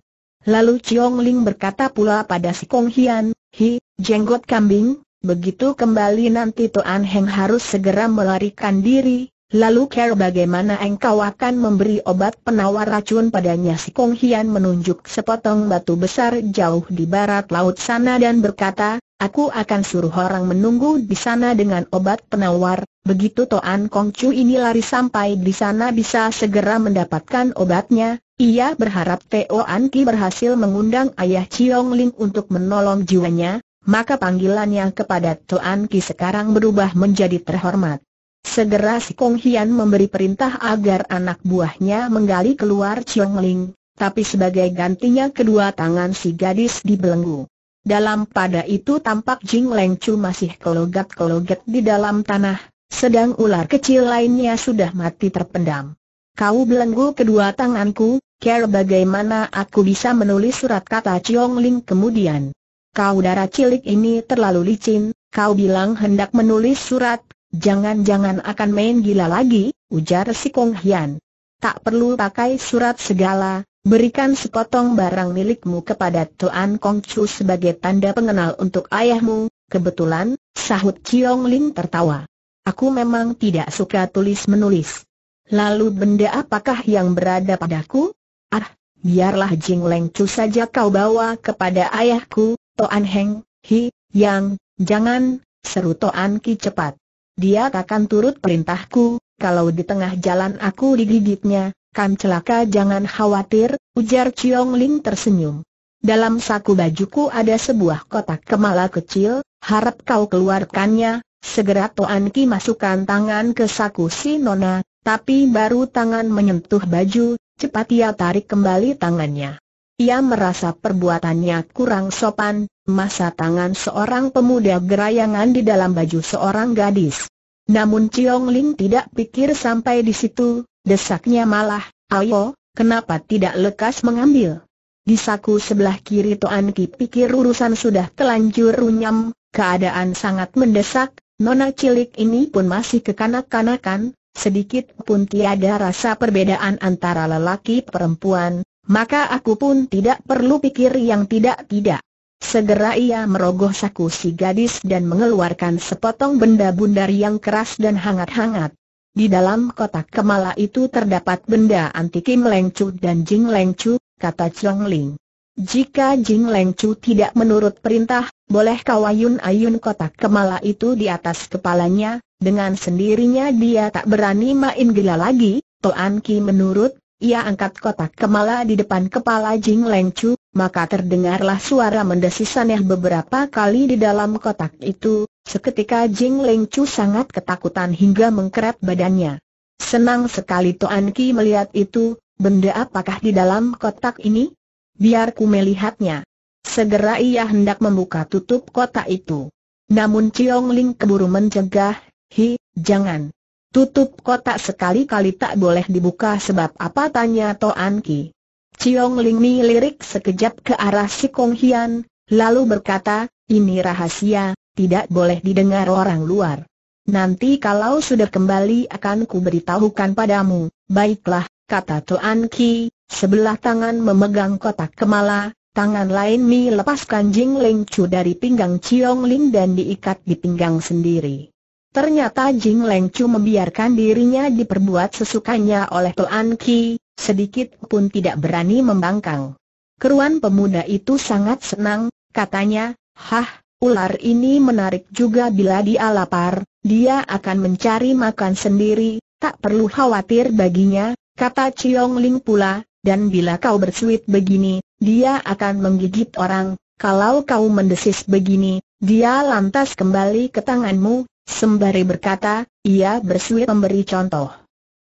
Lalu Chiong Ling berkata pula pada si Kong Hian, Hi, jenggot kambing, Begitu kembali nanti Tuan Heng harus segera melarikan diri, lalu care bagaimana engkau akan memberi obat penawar racun padanya si Kong Hian menunjuk sepotong batu besar jauh di barat laut sana dan berkata, Aku akan suruh orang menunggu di sana dengan obat penawar. Begitu Tuan Kong Chu ini lari sampai di sana bisa segera mendapatkan obatnya. Ia berharap Tuan Ki berhasil mengundang ayah Chiong Ling untuk menolong jiwanya, maka panggilannya kepada Toan Ki sekarang berubah menjadi terhormat. Segera si Kong Hian memberi perintah agar anak buahnya menggali keluar Chiong Ling, tapi sebagai gantinya kedua tangan si gadis dibelenggu. Dalam pada itu tampak Jing Leng Chu masih kelogat-kelogat di dalam tanah, sedang ular kecil lainnya sudah mati terpendam. Kau belenggu kedua tanganku, care bagaimana aku bisa menulis surat kata Chiong Ling kemudian kau darah cilik ini terlalu licin, kau bilang hendak menulis surat, jangan-jangan akan main gila lagi, ujar si Kong Hian. Tak perlu pakai surat segala, berikan sepotong barang milikmu kepada Tuan Kong Chu sebagai tanda pengenal untuk ayahmu, kebetulan, sahut Chiong Ling tertawa. Aku memang tidak suka tulis-menulis. Lalu benda apakah yang berada padaku? Ah, biarlah Jing Leng Chu saja kau bawa kepada ayahku, Toan Heng, Hi, Yang, jangan, seru Toan Ki cepat. Dia takkan turut perintahku, kalau di tengah jalan aku digigitnya, kan celaka jangan khawatir, ujar Chiong Ling tersenyum. Dalam saku bajuku ada sebuah kotak kemala kecil, harap kau keluarkannya, segera Toan Ki masukkan tangan ke saku si Nona, tapi baru tangan menyentuh baju, cepat ia tarik kembali tangannya. Ia merasa perbuatannya kurang sopan, masa tangan seorang pemuda gerayangan di dalam baju seorang gadis. Namun Chiong Ling tidak pikir sampai di situ, desaknya malah, ayo, kenapa tidak lekas mengambil? Di saku sebelah kiri Toan Ki pikir urusan sudah telanjur runyam, keadaan sangat mendesak, nona cilik ini pun masih kekanak-kanakan, sedikit pun tiada rasa perbedaan antara lelaki perempuan, maka aku pun tidak perlu pikir yang tidak-tidak. Segera ia merogoh saku si gadis dan mengeluarkan sepotong benda bundar yang keras dan hangat-hangat. Di dalam kotak kemala itu terdapat benda anti Kim Leng dan Jing Leng kata Chong Ling. Jika Jing Leng tidak menurut perintah, boleh kau ayun-ayun kotak kemala itu di atas kepalanya, dengan sendirinya dia tak berani main gila lagi, Toan Ki menurut ia angkat kotak kemala di depan kepala Jing Leng Chu, maka terdengarlah suara mendesis aneh beberapa kali di dalam kotak itu, seketika Jing Leng Chu sangat ketakutan hingga mengkerap badannya. Senang sekali Toan Ki melihat itu, benda apakah di dalam kotak ini? Biar ku melihatnya. Segera ia hendak membuka tutup kotak itu. Namun Chiong Ling keburu mencegah, hi, jangan. Tutup kotak sekali-kali tak boleh dibuka sebab apa tanya Toan Ki. Ciong Ling Mi lirik sekejap ke arah si Kong Hian, lalu berkata, ini rahasia, tidak boleh didengar orang luar. Nanti kalau sudah kembali akan kuberitahukan padamu, baiklah, kata Toan Ki, sebelah tangan memegang kotak kemala, tangan lain Mi lepaskan Jing Ling Chu dari pinggang Ciong Ling dan diikat di pinggang sendiri. Ternyata Jing Leng Chu membiarkan dirinya diperbuat sesukanya oleh Tuan Ki, sedikit pun tidak berani membangkang. Keruan pemuda itu sangat senang, katanya, Hah, ular ini menarik juga bila dia lapar, dia akan mencari makan sendiri, tak perlu khawatir baginya, kata Chiong Ling pula, dan bila kau bersuit begini, dia akan menggigit orang, kalau kau mendesis begini, dia lantas kembali ke tanganmu, Sembari berkata, ia bersuit memberi contoh.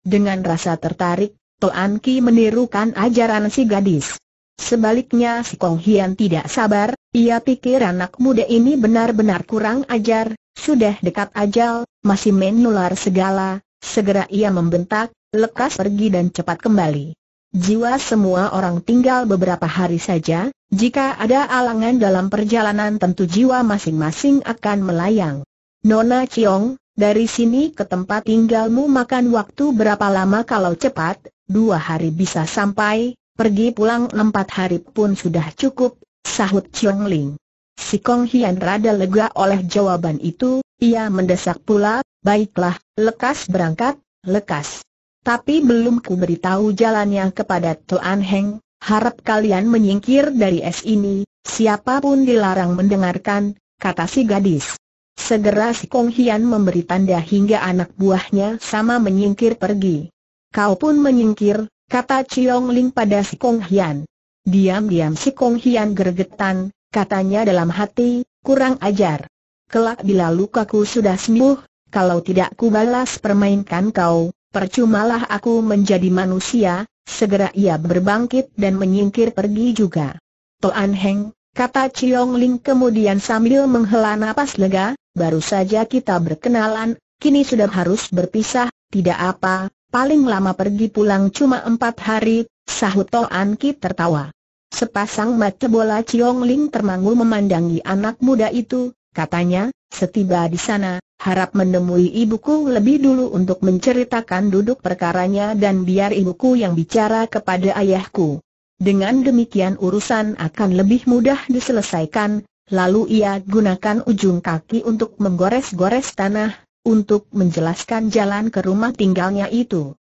Dengan rasa tertarik, Toan Ki menirukan ajaran si gadis. Sebaliknya si Kong Hian tidak sabar, ia pikir anak muda ini benar-benar kurang ajar, sudah dekat ajal, masih menular segala, segera ia membentak, lekas pergi dan cepat kembali. Jiwa semua orang tinggal beberapa hari saja, jika ada alangan dalam perjalanan tentu jiwa masing-masing akan melayang. Nona Chiong, dari sini ke tempat tinggalmu makan waktu berapa lama kalau cepat, dua hari bisa sampai, pergi pulang empat hari pun sudah cukup, sahut Chiong Ling. Si Kong Hian rada lega oleh jawaban itu, ia mendesak pula, baiklah, lekas berangkat, lekas. Tapi belum ku beritahu jalannya kepada Tuan Heng, harap kalian menyingkir dari es ini, siapapun dilarang mendengarkan, kata si gadis. Segera si Kong Hian memberi tanda hingga anak buahnya sama menyingkir pergi. Kau pun menyingkir, kata Chiong Ling pada si Kong Hian. Diam-diam si Kong Hian gergetan, katanya dalam hati, kurang ajar. Kelak bila lukaku sudah sembuh, kalau tidak ku balas permainkan kau, percumalah aku menjadi manusia, segera ia berbangkit dan menyingkir pergi juga. Toan Heng, kata Chiong Ling kemudian sambil menghela nafas lega, baru saja kita berkenalan, kini sudah harus berpisah, tidak apa, paling lama pergi pulang cuma empat hari, sahut Toan Ki tertawa. Sepasang mata bola Chiong Ling termangu memandangi anak muda itu, katanya, setiba di sana, harap menemui ibuku lebih dulu untuk menceritakan duduk perkaranya dan biar ibuku yang bicara kepada ayahku. Dengan demikian urusan akan lebih mudah diselesaikan, lalu ia gunakan ujung kaki untuk menggores-gores tanah, untuk menjelaskan jalan ke rumah tinggalnya itu.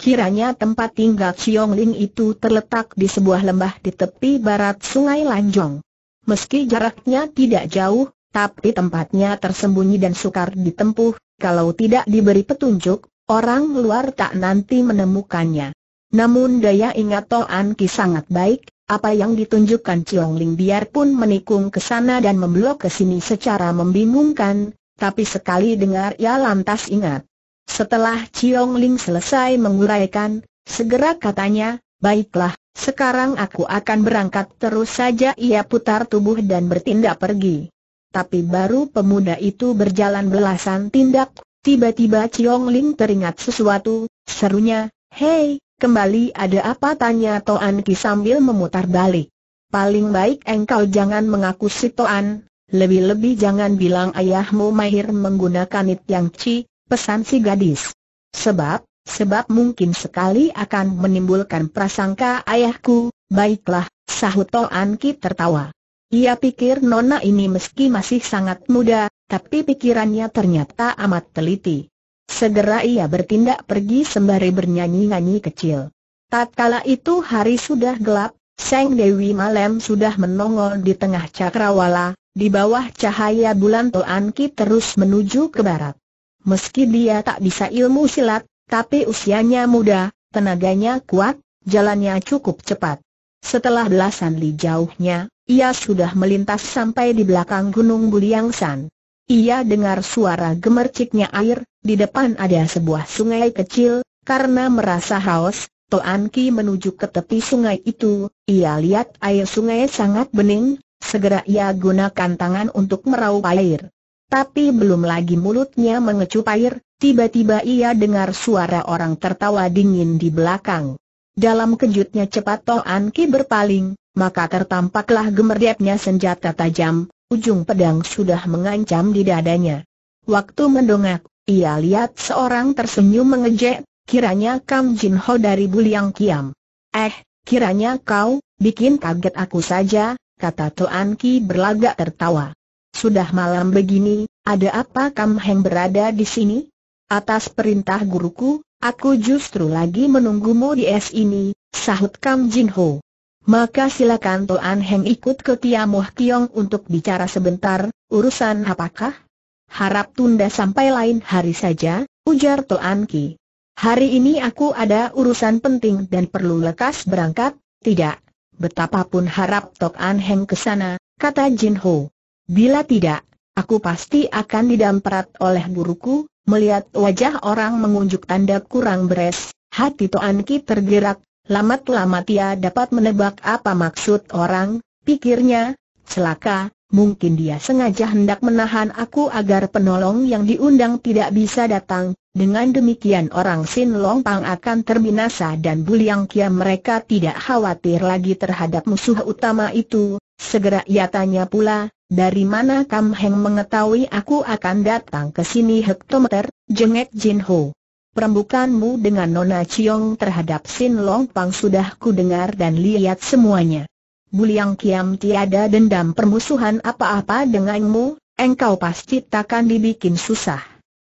Kiranya tempat tinggal Chiong Ling itu terletak di sebuah lembah di tepi barat sungai Lanjong. Meski jaraknya tidak jauh, tapi tempatnya tersembunyi dan sukar ditempuh, kalau tidak diberi petunjuk, orang luar tak nanti menemukannya. Namun daya ingat Toan Ki sangat baik, apa yang ditunjukkan Chiong Ling biarpun menikung ke sana dan memblok ke sini secara membingungkan, tapi sekali dengar ia lantas ingat. Setelah Chiong Ling selesai menguraikan, segera katanya, baiklah, sekarang aku akan berangkat terus saja ia putar tubuh dan bertindak pergi. Tapi baru pemuda itu berjalan belasan tindak, tiba-tiba Chiong Ling teringat sesuatu, serunya, hei, Kembali ada apa tanya Toan Ki sambil memutar balik. Paling baik engkau jangan mengaku si Toan, lebih-lebih jangan bilang ayahmu mahir menggunakan it yang ci, pesan si gadis. Sebab, sebab mungkin sekali akan menimbulkan prasangka ayahku, baiklah, sahut Toan Ki tertawa. Ia pikir nona ini meski masih sangat muda, tapi pikirannya ternyata amat teliti. Segera ia bertindak pergi sembari bernyanyi-nyanyi kecil. Tatkala itu hari sudah gelap, Seng Dewi Malam sudah menongol di tengah cakrawala, di bawah cahaya bulan Toan Ki terus menuju ke barat. Meski dia tak bisa ilmu silat, tapi usianya muda, tenaganya kuat, jalannya cukup cepat. Setelah belasan li jauhnya, ia sudah melintas sampai di belakang Gunung buliangsan. Ia dengar suara gemerciknya air, di depan ada sebuah sungai kecil, karena merasa haus, Toan Ki menuju ke tepi sungai itu, ia lihat air sungai sangat bening, segera ia gunakan tangan untuk meraup air. Tapi belum lagi mulutnya mengecup air, tiba-tiba ia dengar suara orang tertawa dingin di belakang. Dalam kejutnya cepat Toan Ki berpaling, maka tertampaklah gemerdepnya senjata tajam, ujung pedang sudah mengancam di dadanya. Waktu mendongak, ia lihat seorang tersenyum mengejek, kiranya Kam Jin Ho dari Buliang Kiam. Eh, kiranya kau, bikin kaget aku saja, kata Tuan Ki berlagak tertawa. Sudah malam begini, ada apa Kam Heng berada di sini? Atas perintah guruku, aku justru lagi menunggumu di es ini, sahut Kam Jin Ho. Maka silakan Tuan Heng ikut ke Tiamoh Kiong untuk bicara sebentar, urusan apakah? harap tunda sampai lain hari saja, ujar Toan Ki. Hari ini aku ada urusan penting dan perlu lekas berangkat, tidak. Betapapun harap Tok An Heng ke sana, kata Jin Ho. Bila tidak, aku pasti akan didamperat oleh guruku, melihat wajah orang mengunjuk tanda kurang beres, hati Tuan Ki tergerak, lamat-lamat ia dapat menebak apa maksud orang, pikirnya, celaka, Mungkin dia sengaja hendak menahan aku agar penolong yang diundang tidak bisa datang, dengan demikian orang Sin Long Pang akan terbinasa dan Buliang Kia mereka tidak khawatir lagi terhadap musuh utama itu, segera ia tanya pula, dari mana Kam Heng mengetahui aku akan datang ke sini hektometer, jengek Jin Ho. Perembukanmu dengan Nona Chiong terhadap Sin Long Pang sudah ku dengar dan lihat semuanya. Buliang Kiam tiada dendam permusuhan apa-apa denganmu, engkau pasti takkan dibikin susah.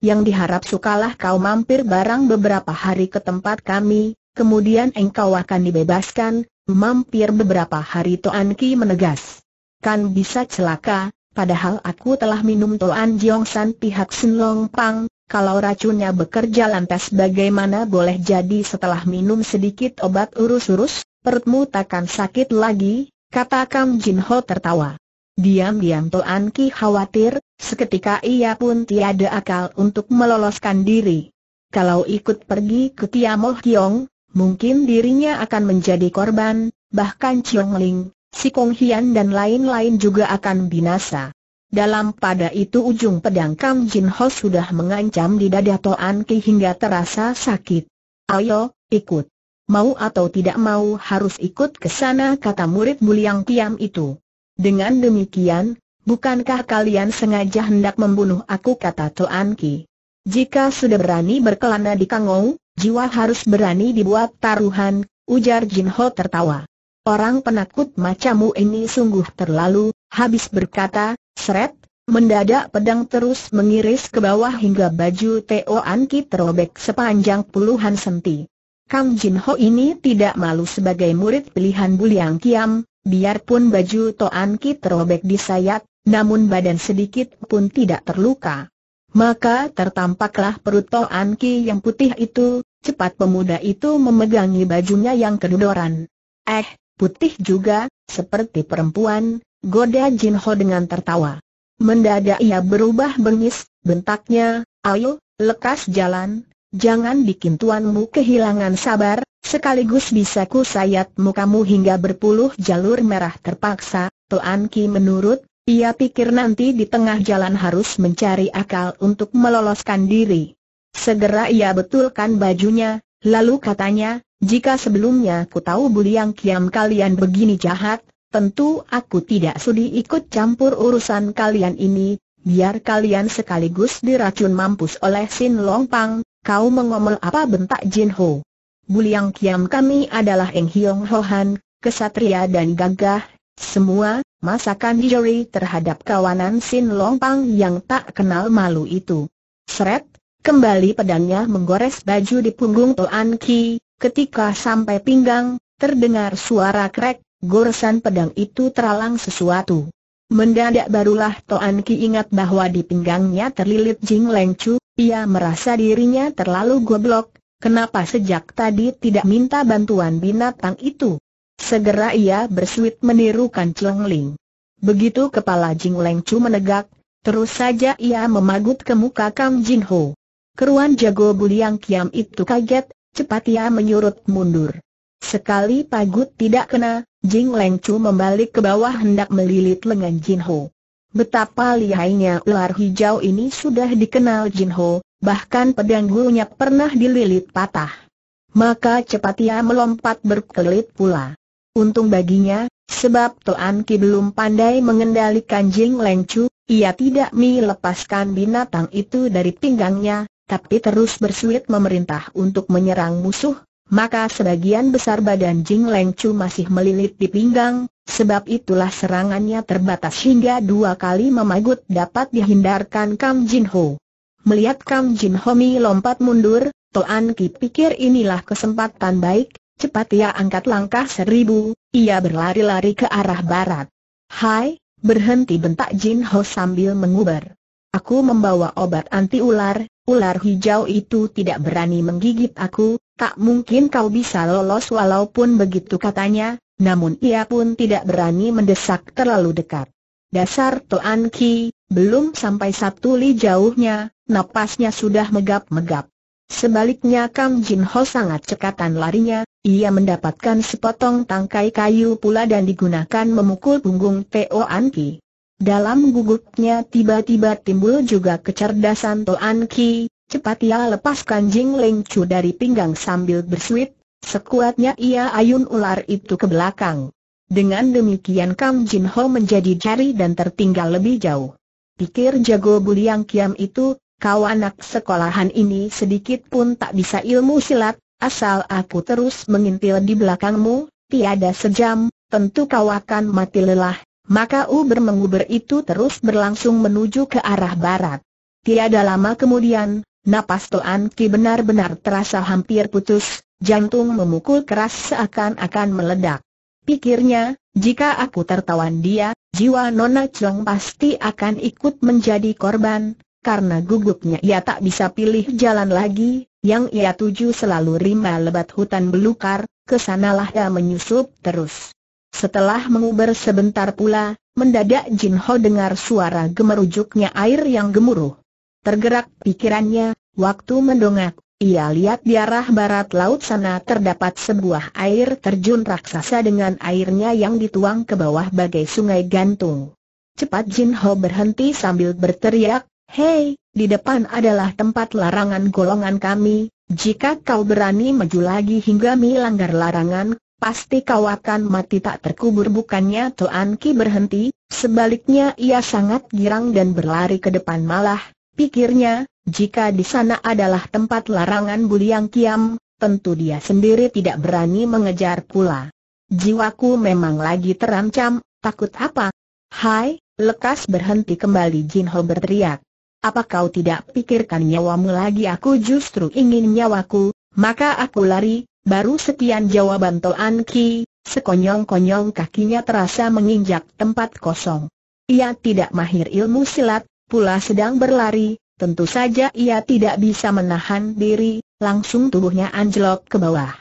Yang diharap sukalah kau mampir barang beberapa hari ke tempat kami, kemudian engkau akan dibebaskan, mampir beberapa hari Toan Ki menegas. Kan bisa celaka, padahal aku telah minum Toan Jiong San pihak Sin Long Pang, kalau racunnya bekerja lantas bagaimana boleh jadi setelah minum sedikit obat urus-urus, perutmu takkan sakit lagi, kata Kam Jin Ho tertawa. Diam-diam Toan Ki khawatir, seketika ia pun tiada akal untuk meloloskan diri. Kalau ikut pergi ke Tiamoh Kiong, mungkin dirinya akan menjadi korban, bahkan Chiong Ling, Si Kong Hian dan lain-lain juga akan binasa. Dalam pada itu ujung pedang Kam Jin Ho sudah mengancam di dada Toan Ki hingga terasa sakit. Ayo, ikut mau atau tidak mau harus ikut ke sana kata murid buliang Tiam itu. Dengan demikian, bukankah kalian sengaja hendak membunuh aku kata Toan Ki? Jika sudah berani berkelana di Kangou, jiwa harus berani dibuat taruhan, ujar Jin Ho tertawa. Orang penakut macamu ini sungguh terlalu, habis berkata, seret, mendadak pedang terus mengiris ke bawah hingga baju Teo Anki terobek sepanjang puluhan senti. Kam Jin Ho ini tidak malu sebagai murid pilihan Buliang Kiam, biarpun baju Toan Ki terobek di sayap, namun badan sedikit pun tidak terluka. Maka tertampaklah perut Toan Ki yang putih itu, cepat pemuda itu memegangi bajunya yang kedodoran. Eh, putih juga, seperti perempuan, goda Jin Ho dengan tertawa. Mendadak ia berubah bengis, bentaknya, ayo, lekas jalan, jangan bikin tuanmu kehilangan sabar, sekaligus bisa ku sayat mukamu hingga berpuluh jalur merah terpaksa, Tuan Ki menurut, ia pikir nanti di tengah jalan harus mencari akal untuk meloloskan diri. Segera ia betulkan bajunya, lalu katanya, jika sebelumnya ku tahu Buliang Kiam kalian begini jahat, tentu aku tidak sudi ikut campur urusan kalian ini, biar kalian sekaligus diracun mampus oleh Sin Long Pang, Kau mengomel apa bentak Jin Ho? Buliang Kiam kami adalah Eng Hiong Rohan, kesatria dan gagah, semua, masakan juri terhadap kawanan Sin Long Pang yang tak kenal malu itu. Seret, kembali pedangnya menggores baju di punggung Toan Ki, ketika sampai pinggang, terdengar suara krek, goresan pedang itu teralang sesuatu. Mendadak barulah Toan Ki ingat bahwa di pinggangnya terlilit Jing Leng Chu, ia merasa dirinya terlalu goblok, kenapa sejak tadi tidak minta bantuan binatang itu? Segera ia bersuit menirukan Chong Ling. Begitu kepala Jing Leng Chu menegak, terus saja ia memagut ke muka Kang Jin Ho. Keruan jago buliang kiam itu kaget, cepat ia menyurut mundur. Sekali pagut tidak kena, Jing Leng Chu membalik ke bawah hendak melilit lengan Jin Ho. Betapa lihainya ular hijau ini sudah dikenal Jin Ho, bahkan pedang gurunya pernah dililit patah. Maka cepat ia melompat berkelit pula. Untung baginya, sebab Toan Ki belum pandai mengendalikan Jing Chu, ia tidak melepaskan binatang itu dari pinggangnya, tapi terus bersuit memerintah untuk menyerang musuh, maka sebagian besar badan Jing Chu masih melilit di pinggang, Sebab itulah serangannya terbatas hingga dua kali memagut dapat dihindarkan Kam Jin Ho. Melihat Kam Jin Ho Mi lompat mundur, Toan Ki pikir inilah kesempatan baik, cepat ia angkat langkah seribu, ia berlari-lari ke arah barat. Hai, berhenti bentak Jin Ho sambil menguber. Aku membawa obat anti ular, ular hijau itu tidak berani menggigit aku, tak mungkin kau bisa lolos walaupun begitu katanya, namun ia pun tidak berani mendesak terlalu dekat. Dasar Toan Ki, belum sampai satu li jauhnya, napasnya sudah megap-megap. Sebaliknya Kang Jin Ho sangat cekatan larinya, ia mendapatkan sepotong tangkai kayu pula dan digunakan memukul punggung Toan Ki. Dalam gugupnya tiba-tiba timbul juga kecerdasan Toan Ki, cepat ia lepaskan Jing Ling Chu dari pinggang sambil bersuit, Sekuatnya ia ayun ular itu ke belakang. Dengan demikian Kang Jin Ho menjadi jari dan tertinggal lebih jauh. Pikir jago buliang kiam itu, kau anak sekolahan ini sedikit pun tak bisa ilmu silat, asal aku terus mengintil di belakangmu, tiada sejam, tentu kau akan mati lelah. Maka uber menguber itu terus berlangsung menuju ke arah barat. Tiada lama kemudian, napas Toan Ki benar-benar terasa hampir putus, jantung memukul keras seakan-akan meledak. Pikirnya, jika aku tertawan dia, jiwa Nona Chong pasti akan ikut menjadi korban, karena gugupnya ia tak bisa pilih jalan lagi, yang ia tuju selalu rima lebat hutan belukar, kesanalah ia menyusup terus. Setelah menguber sebentar pula, mendadak Jin Ho dengar suara gemerujuknya air yang gemuruh. Tergerak pikirannya, waktu mendongak ia lihat di arah barat laut sana terdapat sebuah air terjun raksasa dengan airnya yang dituang ke bawah bagai sungai gantung. Cepat Jin Ho berhenti sambil berteriak, Hei, di depan adalah tempat larangan golongan kami, jika kau berani maju lagi hingga melanggar larangan, pasti kau akan mati tak terkubur bukannya Tuan Ki berhenti, sebaliknya ia sangat girang dan berlari ke depan malah Pikirnya, jika di sana adalah tempat larangan Buliang Kiam, tentu dia sendiri tidak berani mengejar pula. Jiwaku memang lagi terancam, takut apa? Hai, lekas berhenti kembali Jin Ho berteriak. Apa kau tidak pikirkan nyawamu lagi aku justru ingin nyawaku, maka aku lari, baru sekian jawaban Toan Ki, sekonyong-konyong kakinya terasa menginjak tempat kosong. Ia tidak mahir ilmu silat, pula sedang berlari, tentu saja ia tidak bisa menahan diri, langsung tubuhnya anjlok ke bawah.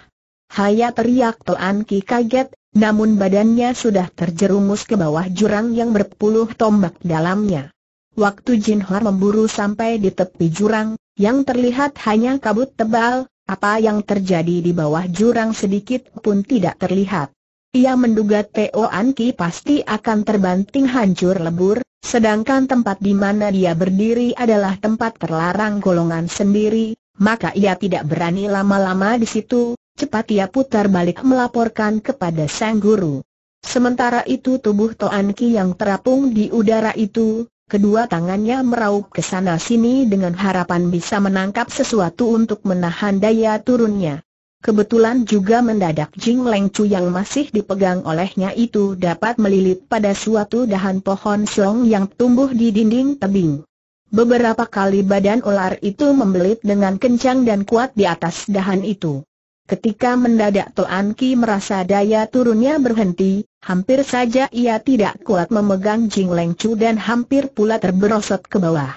Haya teriak Toan Ki kaget, namun badannya sudah terjerumus ke bawah jurang yang berpuluh tombak dalamnya. Waktu Jin Hor memburu sampai di tepi jurang, yang terlihat hanya kabut tebal, apa yang terjadi di bawah jurang sedikit pun tidak terlihat. Ia menduga Teo Anki pasti akan terbanting hancur lebur, sedangkan tempat di mana dia berdiri adalah tempat terlarang golongan sendiri, maka ia tidak berani lama-lama di situ, cepat ia putar balik melaporkan kepada sang guru. Sementara itu tubuh Toan Anki yang terapung di udara itu, kedua tangannya meraup ke sana sini dengan harapan bisa menangkap sesuatu untuk menahan daya turunnya. Kebetulan juga mendadak Jing Leng Chu yang masih dipegang olehnya itu dapat melilit pada suatu dahan pohon song yang tumbuh di dinding tebing. Beberapa kali badan ular itu membelit dengan kencang dan kuat di atas dahan itu. Ketika mendadak Toan Ki merasa daya turunnya berhenti, hampir saja ia tidak kuat memegang Jing Leng Chu dan hampir pula terberosot ke bawah.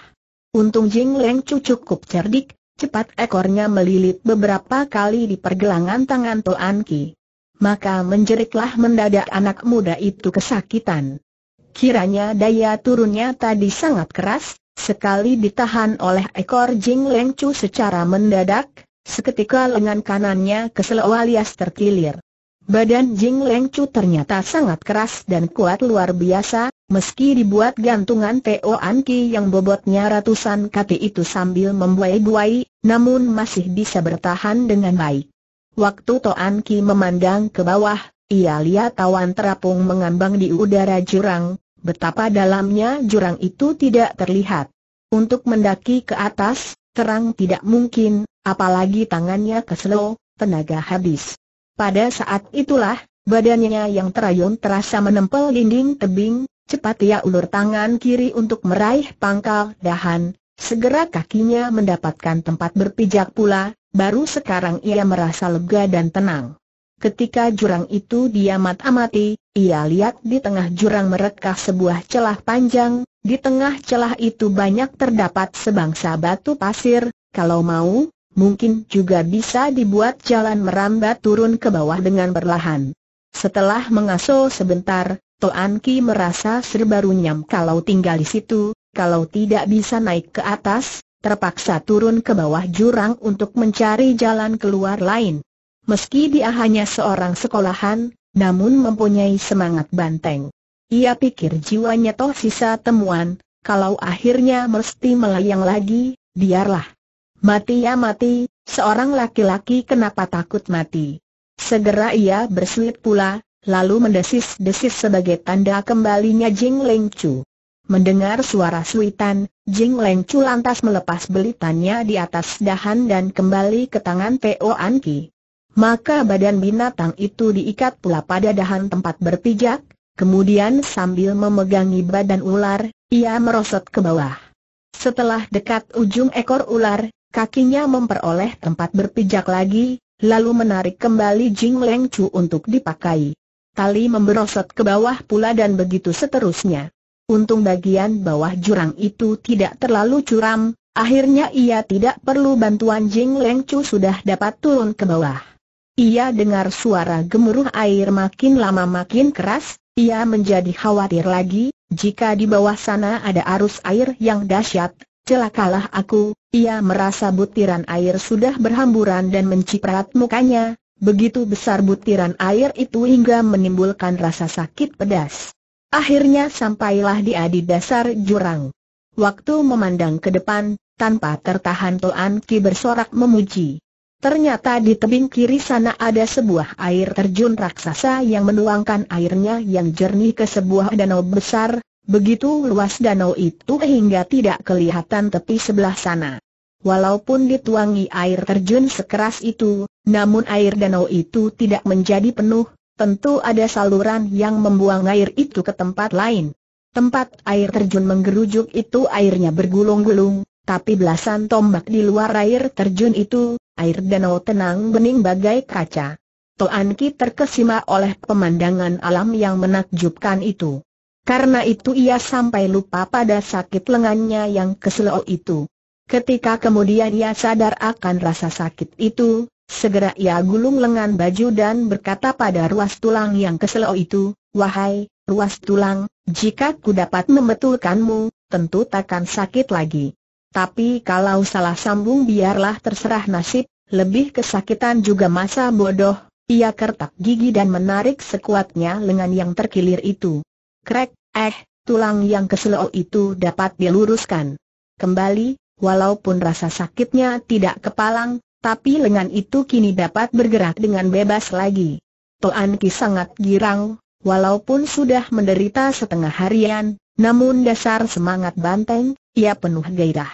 Untung Jing Leng Chu cukup cerdik, Cepat ekornya melilit beberapa kali di pergelangan tangan Toan Ki. Maka menjeriklah mendadak anak muda itu kesakitan. Kiranya daya turunnya tadi sangat keras, sekali ditahan oleh ekor Jing Leng Chu secara mendadak, seketika lengan kanannya keselau alias terkilir. Badan Jing Leng Chu ternyata sangat keras dan kuat luar biasa, Meski dibuat gantungan To Anki yang bobotnya ratusan kati itu sambil membuai-buai, namun masih bisa bertahan dengan baik. Waktu To Anki memandang ke bawah, ia lihat tawan terapung mengambang di udara jurang, betapa dalamnya jurang itu tidak terlihat. Untuk mendaki ke atas, terang tidak mungkin, apalagi tangannya keselo, tenaga habis. Pada saat itulah, badannya yang terayun terasa menempel dinding tebing, Cepat ia ulur tangan kiri untuk meraih pangkal dahan, segera kakinya mendapatkan tempat berpijak pula, baru sekarang ia merasa lega dan tenang. Ketika jurang itu diamat amati ia lihat di tengah jurang merekah sebuah celah panjang, di tengah celah itu banyak terdapat sebangsa batu pasir, kalau mau, mungkin juga bisa dibuat jalan merambat turun ke bawah dengan perlahan. Setelah mengasuh sebentar, Toan Ki merasa serba runyam kalau tinggal di situ, kalau tidak bisa naik ke atas, terpaksa turun ke bawah jurang untuk mencari jalan keluar lain. Meski dia hanya seorang sekolahan, namun mempunyai semangat banteng. Ia pikir jiwanya toh sisa temuan, kalau akhirnya mesti melayang lagi, biarlah. Mati ya mati, seorang laki-laki kenapa takut mati? Segera ia berselit pula, lalu mendesis-desis sebagai tanda kembalinya Jing Leng Chu. Mendengar suara suitan, Jing Leng Chu lantas melepas belitannya di atas dahan dan kembali ke tangan Po An Ki. Maka badan binatang itu diikat pula pada dahan tempat berpijak, kemudian sambil memegangi badan ular, ia merosot ke bawah. Setelah dekat ujung ekor ular, kakinya memperoleh tempat berpijak lagi, lalu menarik kembali Jing Leng Chu untuk dipakai. Tali memberosot ke bawah pula dan begitu seterusnya. Untung bagian bawah jurang itu tidak terlalu curam, akhirnya ia tidak perlu bantuan Jing Leng Chu sudah dapat turun ke bawah. Ia dengar suara gemuruh air makin lama makin keras, ia menjadi khawatir lagi, jika di bawah sana ada arus air yang dahsyat, celakalah aku, ia merasa butiran air sudah berhamburan dan menciprat mukanya, Begitu besar butiran air itu hingga menimbulkan rasa sakit pedas. Akhirnya sampailah dia di dasar jurang. Waktu memandang ke depan, tanpa tertahan Toan Ki bersorak memuji. Ternyata di tebing kiri sana ada sebuah air terjun raksasa yang menuangkan airnya yang jernih ke sebuah danau besar, begitu luas danau itu hingga tidak kelihatan tepi sebelah sana. Walaupun dituangi air terjun sekeras itu, namun air danau itu tidak menjadi penuh, tentu ada saluran yang membuang air itu ke tempat lain. Tempat air terjun menggerujuk itu airnya bergulung-gulung, tapi belasan tombak di luar air terjun itu, air danau tenang bening bagai kaca. Toan Ki terkesima oleh pemandangan alam yang menakjubkan itu. Karena itu ia sampai lupa pada sakit lengannya yang keselau itu. Ketika kemudian ia sadar akan rasa sakit itu, Segera ia gulung lengan baju dan berkata pada ruas tulang yang keselau itu, Wahai, ruas tulang, jika ku dapat membetulkanmu, tentu takkan sakit lagi. Tapi kalau salah sambung biarlah terserah nasib, lebih kesakitan juga masa bodoh, ia kertak gigi dan menarik sekuatnya lengan yang terkilir itu. Krek, eh, tulang yang keselau itu dapat diluruskan. Kembali, walaupun rasa sakitnya tidak kepalang, tapi lengan itu kini dapat bergerak dengan bebas lagi. Toan Ki sangat girang, walaupun sudah menderita setengah harian, namun dasar semangat banteng, ia penuh gairah.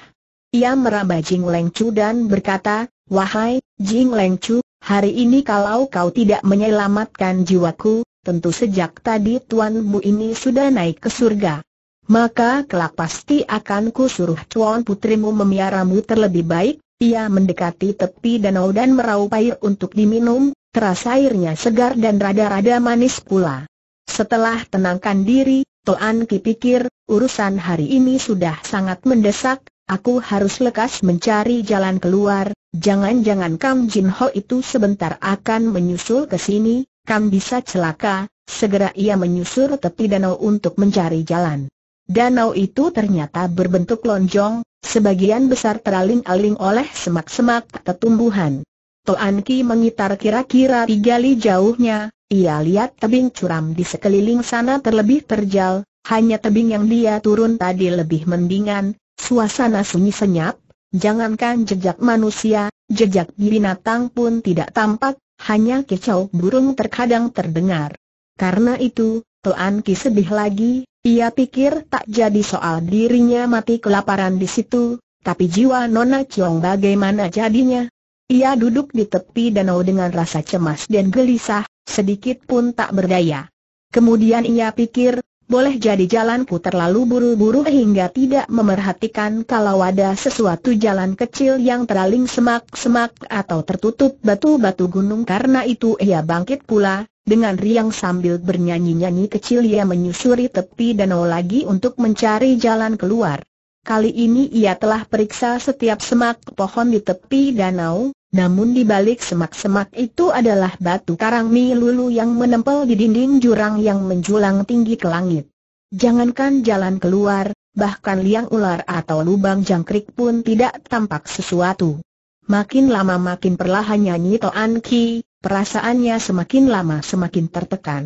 Ia meraba Jing Leng Chu dan berkata, Wahai, Jing Leng Chu, hari ini kalau kau tidak menyelamatkan jiwaku, tentu sejak tadi tuanmu ini sudah naik ke surga. Maka kelak pasti akan suruh Cuan putrimu memiaramu terlebih baik, ia mendekati tepi danau dan meraup air untuk diminum, terasa airnya segar dan rada-rada manis pula. Setelah tenangkan diri, Toan Ki pikir, urusan hari ini sudah sangat mendesak, aku harus lekas mencari jalan keluar, jangan-jangan Kam Jin Ho itu sebentar akan menyusul ke sini, Kam bisa celaka, segera ia menyusur tepi danau untuk mencari jalan. Danau itu ternyata berbentuk lonjong, sebagian besar teraling-aling oleh semak-semak tumbuhan. Toan Ki mengitar kira-kira tiga li jauhnya, ia lihat tebing curam di sekeliling sana terlebih terjal, hanya tebing yang dia turun tadi lebih mendingan, suasana sunyi senyap, jangankan jejak manusia, jejak binatang pun tidak tampak, hanya kicau burung terkadang terdengar. Karena itu, Tuan Ki sedih lagi, ia pikir tak jadi soal dirinya mati kelaparan di situ, tapi jiwa Nona Chong bagaimana jadinya? Ia duduk di tepi danau dengan rasa cemas dan gelisah, sedikit pun tak berdaya. Kemudian ia pikir, boleh jadi jalanku terlalu buru-buru hingga tidak memerhatikan kalau ada sesuatu jalan kecil yang teraling semak-semak atau tertutup batu-batu gunung karena itu ia bangkit pula, dengan riang sambil bernyanyi-nyanyi kecil ia menyusuri tepi danau lagi untuk mencari jalan keluar. Kali ini ia telah periksa setiap semak pohon di tepi danau, namun di balik semak-semak itu adalah batu karang milulu yang menempel di dinding jurang yang menjulang tinggi ke langit. Jangankan jalan keluar, bahkan liang ular atau lubang jangkrik pun tidak tampak sesuatu. Makin lama makin perlahan nyanyi Toan Ki, perasaannya semakin lama semakin tertekan.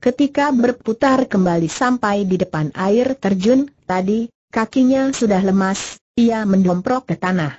Ketika berputar kembali sampai di depan air terjun, tadi, kakinya sudah lemas, ia mendomprok ke tanah.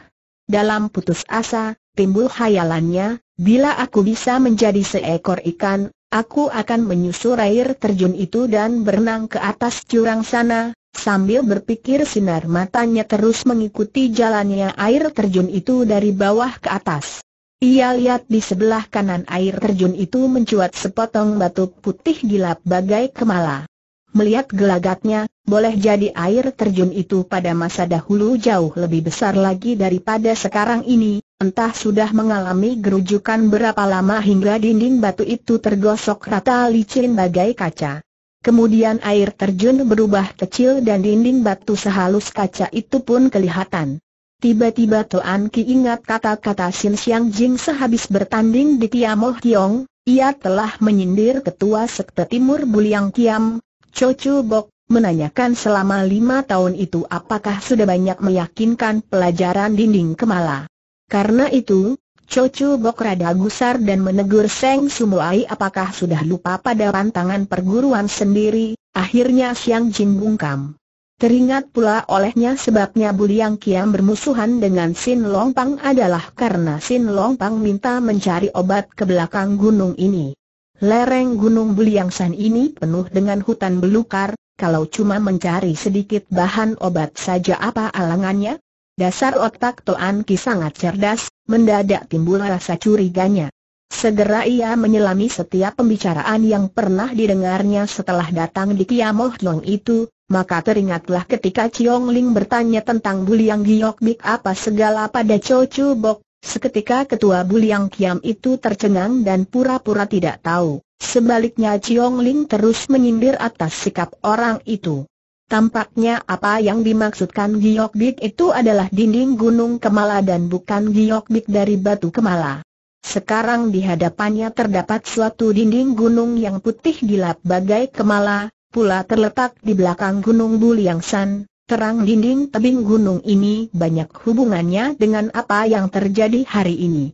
Dalam putus asa, timbul hayalannya, bila aku bisa menjadi seekor ikan, aku akan menyusur air terjun itu dan berenang ke atas jurang sana, Sambil berpikir sinar matanya terus mengikuti jalannya air terjun itu dari bawah ke atas. Ia lihat di sebelah kanan air terjun itu mencuat sepotong batu putih gilap bagai kemala. Melihat gelagatnya, boleh jadi air terjun itu pada masa dahulu jauh lebih besar lagi daripada sekarang ini, entah sudah mengalami gerujukan berapa lama hingga dinding batu itu tergosok rata licin bagai kaca. Kemudian air terjun berubah kecil dan dinding batu sehalus kaca itu pun kelihatan. Tiba-tiba Toan Ki ingat kata-kata Sin Xiang Jing sehabis bertanding di Tiamoh Kiong, ia telah menyindir ketua sekte timur Buliang Kiam, Chocu Bok, menanyakan selama lima tahun itu apakah sudah banyak meyakinkan pelajaran dinding kemala. Karena itu, Chocu Bok rada gusar dan menegur Seng Sumuai apakah sudah lupa pada pantangan perguruan sendiri, akhirnya Xiang Jing bungkam. Teringat pula olehnya sebabnya Buliang Kiam bermusuhan dengan Sin Long Pang adalah karena Sin Long Pang minta mencari obat ke belakang gunung ini. Lereng gunung Buliang San ini penuh dengan hutan belukar, kalau cuma mencari sedikit bahan obat saja apa alangannya? Dasar otak Toan Ki sangat cerdas, mendadak timbul rasa curiganya. Segera ia menyelami setiap pembicaraan yang pernah didengarnya setelah datang di Kiamoh Long itu, maka teringatlah ketika Chiong Ling bertanya tentang Buliang Giok Bik apa segala pada Cho Chu Bok, seketika ketua Buliang Kiam itu tercengang dan pura-pura tidak tahu. Sebaliknya Chiong Ling terus menyindir atas sikap orang itu. Tampaknya apa yang dimaksudkan Giok Bik itu adalah dinding gunung Kemala dan bukan Giok Bik dari batu Kemala. Sekarang di hadapannya terdapat suatu dinding gunung yang putih gilap bagai Kemala, pula terletak di belakang Gunung Buliangsan, terang dinding tebing gunung ini banyak hubungannya dengan apa yang terjadi hari ini.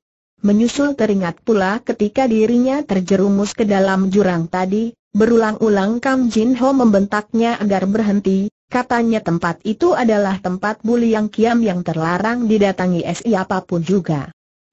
Menyusul teringat pula ketika dirinya terjerumus ke dalam jurang tadi, berulang-ulang Kam Jin Ho membentaknya agar berhenti, katanya tempat itu adalah tempat Buliang Kiam yang terlarang didatangi siapapun juga.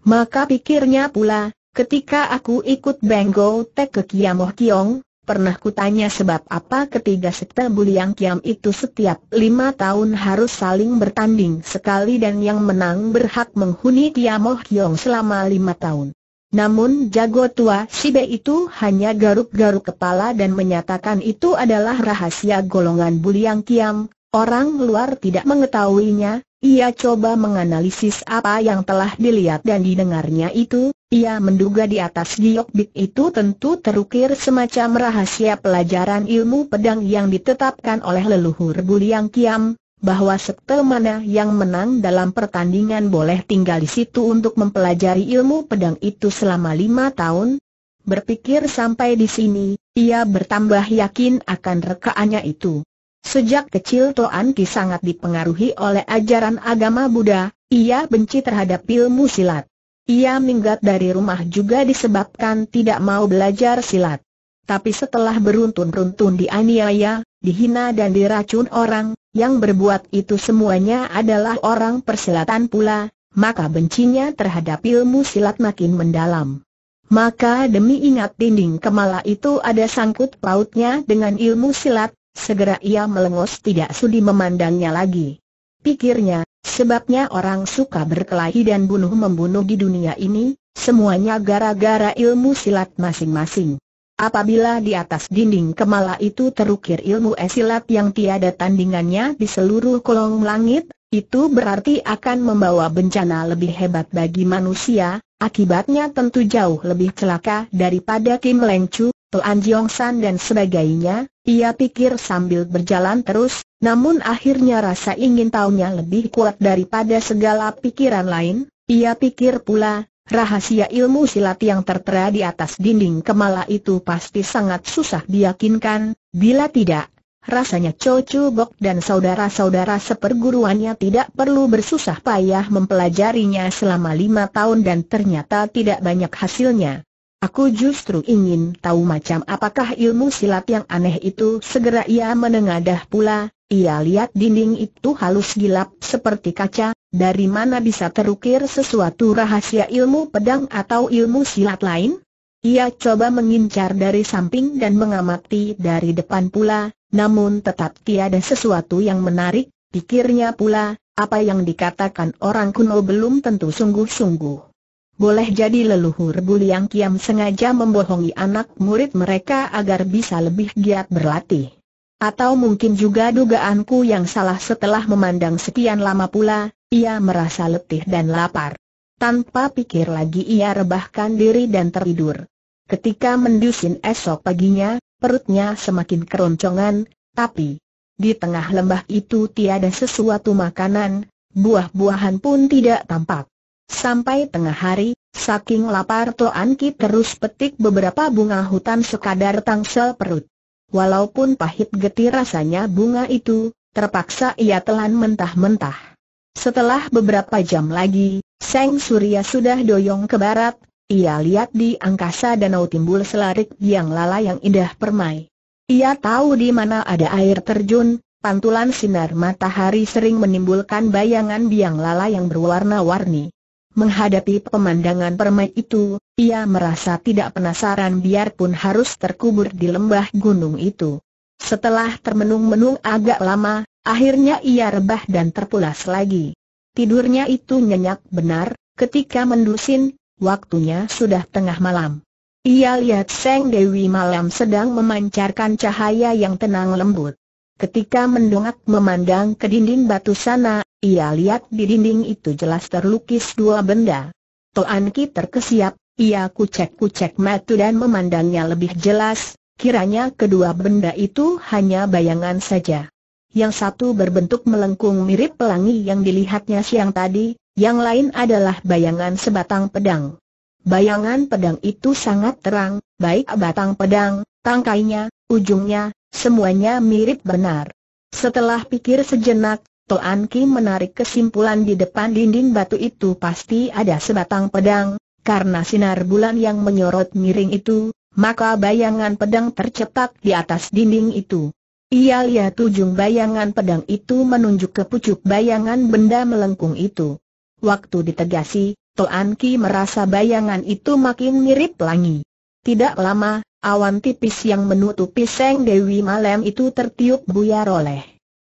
Maka pikirnya pula, Ketika aku ikut Benggo Tek ke Kiamoh Kiong, Pernah kutanya sebab apa ketiga sekte Buliang Kiam itu setiap lima tahun harus saling bertanding sekali dan yang menang berhak menghuni Tiamoh Kiong selama lima tahun. Namun jago tua Si B itu hanya garuk-garuk kepala dan menyatakan itu adalah rahasia golongan Buliang Kiam, orang luar tidak mengetahuinya, ia coba menganalisis apa yang telah dilihat dan didengarnya itu, ia menduga di atas giok bit itu tentu terukir semacam rahasia pelajaran ilmu pedang yang ditetapkan oleh leluhur Buliang Kiam, bahwa sekte mana yang menang dalam pertandingan boleh tinggal di situ untuk mempelajari ilmu pedang itu selama lima tahun. Berpikir sampai di sini, ia bertambah yakin akan rekaannya itu. Sejak kecil Toan Ki sangat dipengaruhi oleh ajaran agama Buddha, ia benci terhadap ilmu silat. Ia minggat dari rumah juga disebabkan tidak mau belajar silat. Tapi setelah beruntun beruntun dianiaya, dihina dan diracun orang, yang berbuat itu semuanya adalah orang persilatan pula, maka bencinya terhadap ilmu silat makin mendalam. Maka demi ingat dinding kemala itu ada sangkut pautnya dengan ilmu silat, Segera ia melengus tidak sudi memandangnya lagi. Pikirnya, sebabnya orang suka berkelahi dan bunuh-membunuh di dunia ini, semuanya gara-gara ilmu silat masing-masing. Apabila di atas dinding kemala itu terukir ilmu esilat yang tiada tandingannya di seluruh kolong langit, itu berarti akan membawa bencana lebih hebat bagi manusia, akibatnya tentu jauh lebih celaka daripada Kim Leng Chu Jiong San dan sebagainya, ia pikir sambil berjalan terus, namun akhirnya rasa ingin tahunya lebih kuat daripada segala pikiran lain, ia pikir pula, rahasia ilmu silat yang tertera di atas dinding kemala itu pasti sangat susah diyakinkan, bila tidak, rasanya Chocu Bok dan saudara-saudara seperguruannya tidak perlu bersusah payah mempelajarinya selama lima tahun dan ternyata tidak banyak hasilnya. Aku justru ingin tahu macam apakah ilmu silat yang aneh itu Segera ia menengadah pula, ia lihat dinding itu halus gilap seperti kaca Dari mana bisa terukir sesuatu rahasia ilmu pedang atau ilmu silat lain? Ia coba mengincar dari samping dan mengamati dari depan pula Namun tetap tiada sesuatu yang menarik, pikirnya pula Apa yang dikatakan orang kuno belum tentu sungguh-sungguh boleh jadi leluhur Buliang Kiam sengaja membohongi anak murid mereka agar bisa lebih giat berlatih. Atau mungkin juga dugaanku yang salah setelah memandang sekian lama pula, ia merasa letih dan lapar. Tanpa pikir lagi ia rebahkan diri dan tertidur. Ketika mendusin esok paginya, perutnya semakin keroncongan, tapi di tengah lembah itu tiada sesuatu makanan, buah-buahan pun tidak tampak. Sampai tengah hari, saking lapar Toan Ki terus petik beberapa bunga hutan sekadar tangsel perut. Walaupun pahit getir rasanya bunga itu, terpaksa ia telan mentah-mentah. Setelah beberapa jam lagi, Seng Surya sudah doyong ke barat, ia lihat di angkasa danau timbul selarik biang lala yang indah permai. Ia tahu di mana ada air terjun, pantulan sinar matahari sering menimbulkan bayangan biang lala yang berwarna-warni. Menghadapi pemandangan permai itu, ia merasa tidak penasaran biarpun harus terkubur di lembah gunung itu. Setelah termenung-menung agak lama, akhirnya ia rebah dan terpulas lagi. Tidurnya itu nyenyak benar, ketika mendusin, waktunya sudah tengah malam. Ia lihat Seng Dewi malam sedang memancarkan cahaya yang tenang lembut. Ketika mendongak memandang ke dinding batu sana, ia lihat di dinding itu jelas terlukis dua benda. Toan Ki terkesiap, ia kucek-kucek matu dan memandangnya lebih jelas, kiranya kedua benda itu hanya bayangan saja. Yang satu berbentuk melengkung mirip pelangi yang dilihatnya siang tadi, yang lain adalah bayangan sebatang pedang. Bayangan pedang itu sangat terang, baik batang pedang, tangkainya, ujungnya, semuanya mirip benar. Setelah pikir sejenak, Toan Kim menarik kesimpulan di depan dinding batu itu pasti ada sebatang pedang, karena sinar bulan yang menyorot miring itu, maka bayangan pedang tercetak di atas dinding itu. Ia lihat ujung bayangan pedang itu menunjuk ke pucuk bayangan benda melengkung itu. Waktu ditegasi, Toan Ki merasa bayangan itu makin mirip pelangi. Tidak lama, awan tipis yang menutupi Seng Dewi malam itu tertiup buyar oleh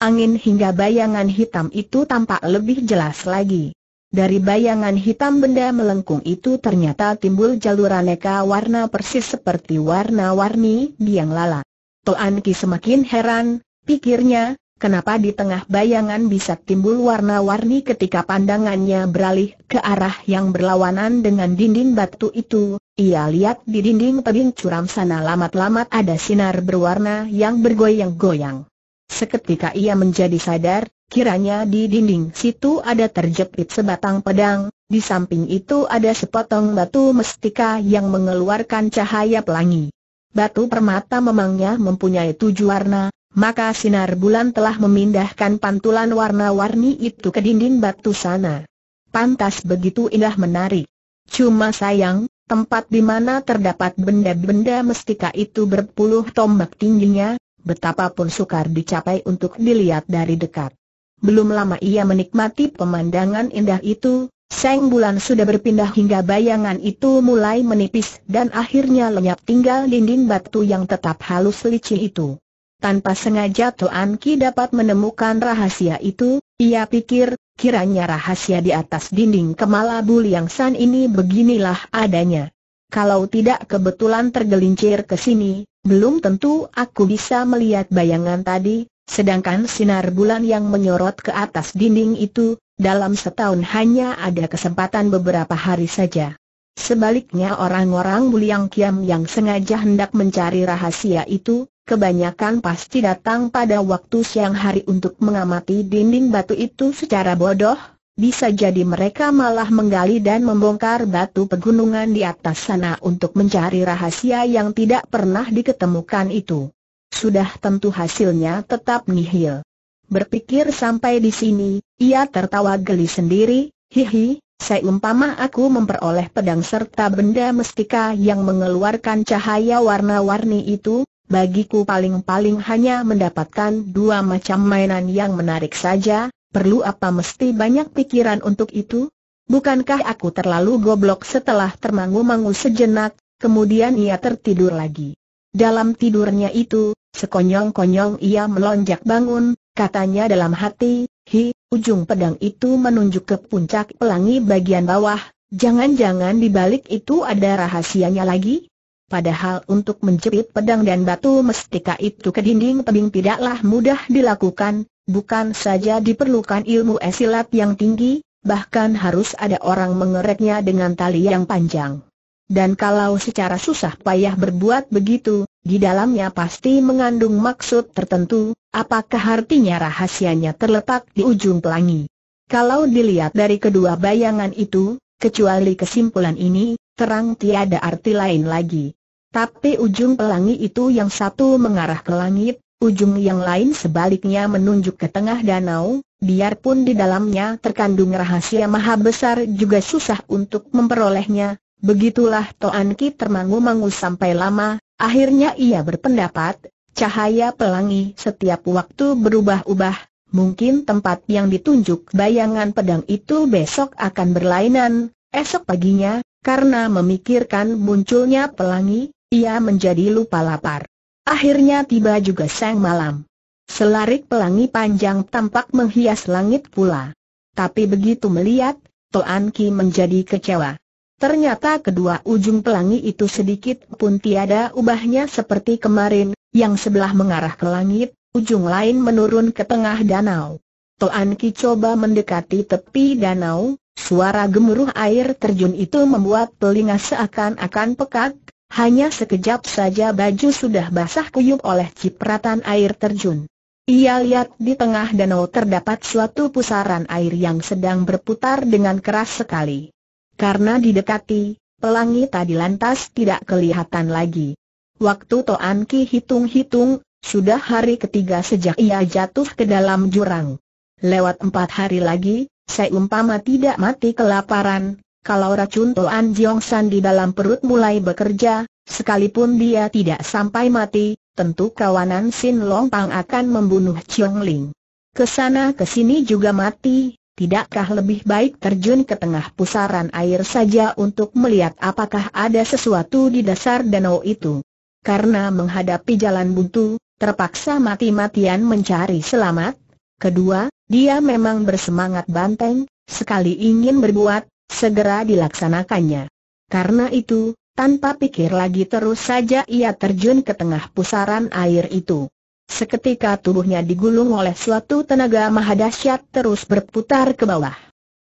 Angin hingga bayangan hitam itu tampak lebih jelas lagi. Dari bayangan hitam benda melengkung itu ternyata timbul jalur aneka warna persis seperti warna-warni biang lala. Toan Ki semakin heran, pikirnya, kenapa di tengah bayangan bisa timbul warna-warni ketika pandangannya beralih ke arah yang berlawanan dengan dinding batu itu. Ia lihat di dinding tebing curam sana lamat-lamat ada sinar berwarna yang bergoyang-goyang. Seketika ia menjadi sadar, kiranya di dinding situ ada terjepit sebatang pedang, di samping itu ada sepotong batu mestika yang mengeluarkan cahaya pelangi. Batu permata memangnya mempunyai tujuh warna, maka sinar bulan telah memindahkan pantulan warna-warni itu ke dinding batu sana. Pantas begitu indah menarik. Cuma sayang, tempat di mana terdapat benda-benda mestika itu berpuluh tombak tingginya, betapapun sukar dicapai untuk dilihat dari dekat. Belum lama ia menikmati pemandangan indah itu, sang bulan sudah berpindah hingga bayangan itu mulai menipis dan akhirnya lenyap tinggal dinding batu yang tetap halus licin itu. Tanpa sengaja Tuan Ki dapat menemukan rahasia itu, ia pikir, kiranya rahasia di atas dinding kemalabul yang San ini beginilah adanya. Kalau tidak kebetulan tergelincir ke sini, belum tentu aku bisa melihat bayangan tadi, sedangkan sinar bulan yang menyorot ke atas dinding itu, dalam setahun hanya ada kesempatan beberapa hari saja. Sebaliknya orang-orang Buliang Kiam yang sengaja hendak mencari rahasia itu, kebanyakan pasti datang pada waktu siang hari untuk mengamati dinding batu itu secara bodoh, bisa jadi mereka malah menggali dan membongkar batu pegunungan di atas sana untuk mencari rahasia yang tidak pernah diketemukan itu. Sudah tentu hasilnya tetap nihil. Berpikir sampai di sini, ia tertawa geli sendiri, hihi, seumpama aku memperoleh pedang serta benda mestika yang mengeluarkan cahaya warna-warni itu, bagiku paling-paling hanya mendapatkan dua macam mainan yang menarik saja, perlu apa mesti banyak pikiran untuk itu? Bukankah aku terlalu goblok setelah termangu-mangu sejenak, kemudian ia tertidur lagi. Dalam tidurnya itu, sekonyong-konyong ia melonjak bangun, katanya dalam hati, hi, ujung pedang itu menunjuk ke puncak pelangi bagian bawah, jangan-jangan di balik itu ada rahasianya lagi? Padahal untuk menjepit pedang dan batu mestika itu ke dinding tebing tidaklah mudah dilakukan, bukan saja diperlukan ilmu esilat yang tinggi, bahkan harus ada orang mengereknya dengan tali yang panjang. Dan kalau secara susah payah berbuat begitu, di dalamnya pasti mengandung maksud tertentu, apakah artinya rahasianya terletak di ujung pelangi. Kalau dilihat dari kedua bayangan itu, kecuali kesimpulan ini, terang tiada arti lain lagi. Tapi ujung pelangi itu yang satu mengarah ke langit, ujung yang lain sebaliknya menunjuk ke tengah danau, biarpun di dalamnya terkandung rahasia maha besar juga susah untuk memperolehnya, begitulah Toan Ki termangu-mangu sampai lama, akhirnya ia berpendapat, cahaya pelangi setiap waktu berubah-ubah, mungkin tempat yang ditunjuk bayangan pedang itu besok akan berlainan, esok paginya, karena memikirkan munculnya pelangi, ia menjadi lupa lapar. Akhirnya tiba juga sang malam. Selarik pelangi panjang tampak menghias langit pula. Tapi begitu melihat, Toan Ki menjadi kecewa. Ternyata kedua ujung pelangi itu sedikit pun tiada ubahnya seperti kemarin, yang sebelah mengarah ke langit, ujung lain menurun ke tengah danau. Toan Ki coba mendekati tepi danau, Suara gemuruh air terjun itu membuat telinga seakan-akan pekat, hanya sekejap saja baju sudah basah kuyup oleh cipratan air terjun. Ia lihat di tengah danau terdapat suatu pusaran air yang sedang berputar dengan keras sekali. Karena didekati, pelangi tadi lantas tidak kelihatan lagi. Waktu Toan Ki hitung-hitung, sudah hari ketiga sejak ia jatuh ke dalam jurang. Lewat empat hari lagi, saya umpama tidak mati kelaparan, kalau racun Toan Jiong San di dalam perut mulai bekerja, sekalipun dia tidak sampai mati, tentu kawanan Sin Long Pang akan membunuh Chiong Ling. Kesana kesini juga mati, tidakkah lebih baik terjun ke tengah pusaran air saja untuk melihat apakah ada sesuatu di dasar danau itu. Karena menghadapi jalan buntu, terpaksa mati-matian mencari selamat. Kedua, dia memang bersemangat banteng, sekali ingin berbuat, segera dilaksanakannya. Karena itu, tanpa pikir lagi terus saja ia terjun ke tengah pusaran air itu. Seketika tubuhnya digulung oleh suatu tenaga mahadasyat terus berputar ke bawah.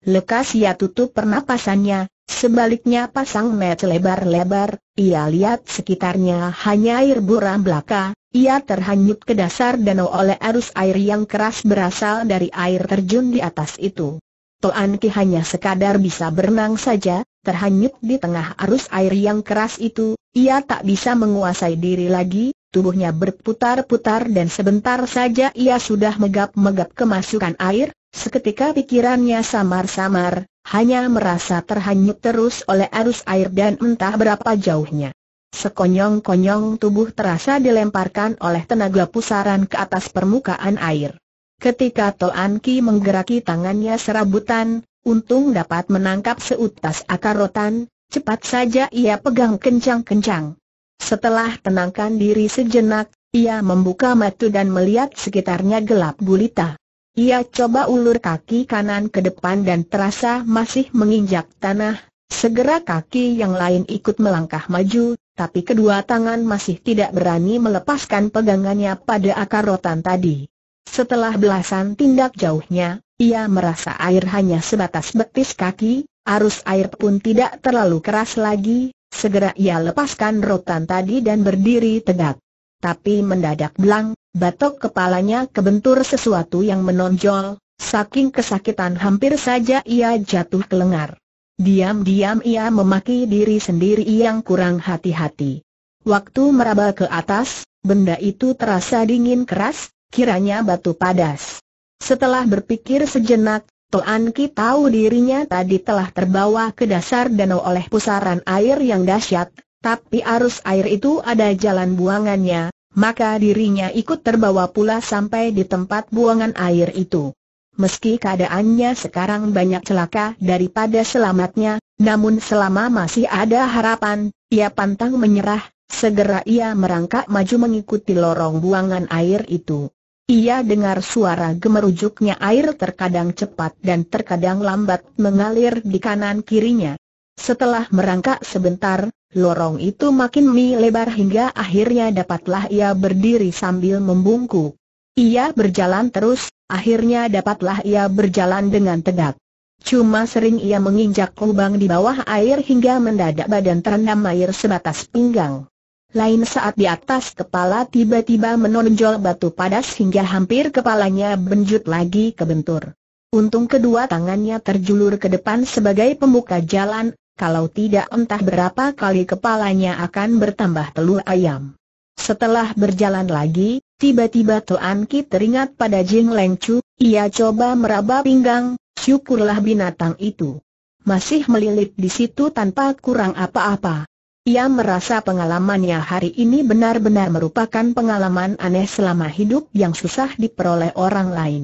Lekas ia tutup pernapasannya, sebaliknya pasang mata lebar-lebar, ia lihat sekitarnya hanya air buram belaka, ia terhanyut ke dasar danau oleh arus air yang keras berasal dari air terjun di atas itu. Toan Ki hanya sekadar bisa berenang saja, terhanyut di tengah arus air yang keras itu, ia tak bisa menguasai diri lagi, tubuhnya berputar-putar dan sebentar saja ia sudah megap-megap kemasukan air, seketika pikirannya samar-samar, hanya merasa terhanyut terus oleh arus air dan entah berapa jauhnya. Sekonyong-konyong tubuh terasa dilemparkan oleh tenaga pusaran ke atas permukaan air. Ketika Toan Ki menggeraki tangannya serabutan, untung dapat menangkap seutas akar rotan, cepat saja ia pegang kencang-kencang. Setelah tenangkan diri sejenak, ia membuka mata dan melihat sekitarnya gelap gulita. Ia coba ulur kaki kanan ke depan dan terasa masih menginjak tanah, segera kaki yang lain ikut melangkah maju, tapi kedua tangan masih tidak berani melepaskan pegangannya pada akar rotan tadi. Setelah belasan tindak jauhnya, ia merasa air hanya sebatas betis kaki, arus air pun tidak terlalu keras lagi, segera ia lepaskan rotan tadi dan berdiri tegak. Tapi mendadak belang, batok kepalanya kebentur sesuatu yang menonjol, saking kesakitan hampir saja ia jatuh ke lengar. Diam-diam ia memaki diri sendiri yang kurang hati-hati. Waktu meraba ke atas, benda itu terasa dingin keras, kiranya batu padas. Setelah berpikir sejenak, Toan Ki tahu dirinya tadi telah terbawa ke dasar danau oleh pusaran air yang dahsyat, tapi arus air itu ada jalan buangannya, maka dirinya ikut terbawa pula sampai di tempat buangan air itu. Meski keadaannya sekarang banyak celaka daripada selamatnya, namun selama masih ada harapan, ia pantang menyerah, segera ia merangkak maju mengikuti lorong buangan air itu. Ia dengar suara gemerujuknya air terkadang cepat dan terkadang lambat mengalir di kanan kirinya. Setelah merangkak sebentar, lorong itu makin melebar hingga akhirnya dapatlah ia berdiri sambil membungkuk. Ia berjalan terus, Akhirnya dapatlah ia berjalan dengan tegak. Cuma sering ia menginjak lubang di bawah air hingga mendadak badan terendam air sebatas pinggang. Lain saat di atas kepala tiba-tiba menonjol batu padas hingga hampir kepalanya benjut lagi kebentur. Untung kedua tangannya terjulur ke depan sebagai pembuka jalan, kalau tidak entah berapa kali kepalanya akan bertambah telur ayam. Setelah berjalan lagi, Tiba-tiba Toan Ki teringat pada Jing Leng Chu, ia coba meraba pinggang, syukurlah binatang itu. Masih melilit di situ tanpa kurang apa-apa. Ia merasa pengalamannya hari ini benar-benar merupakan pengalaman aneh selama hidup yang susah diperoleh orang lain.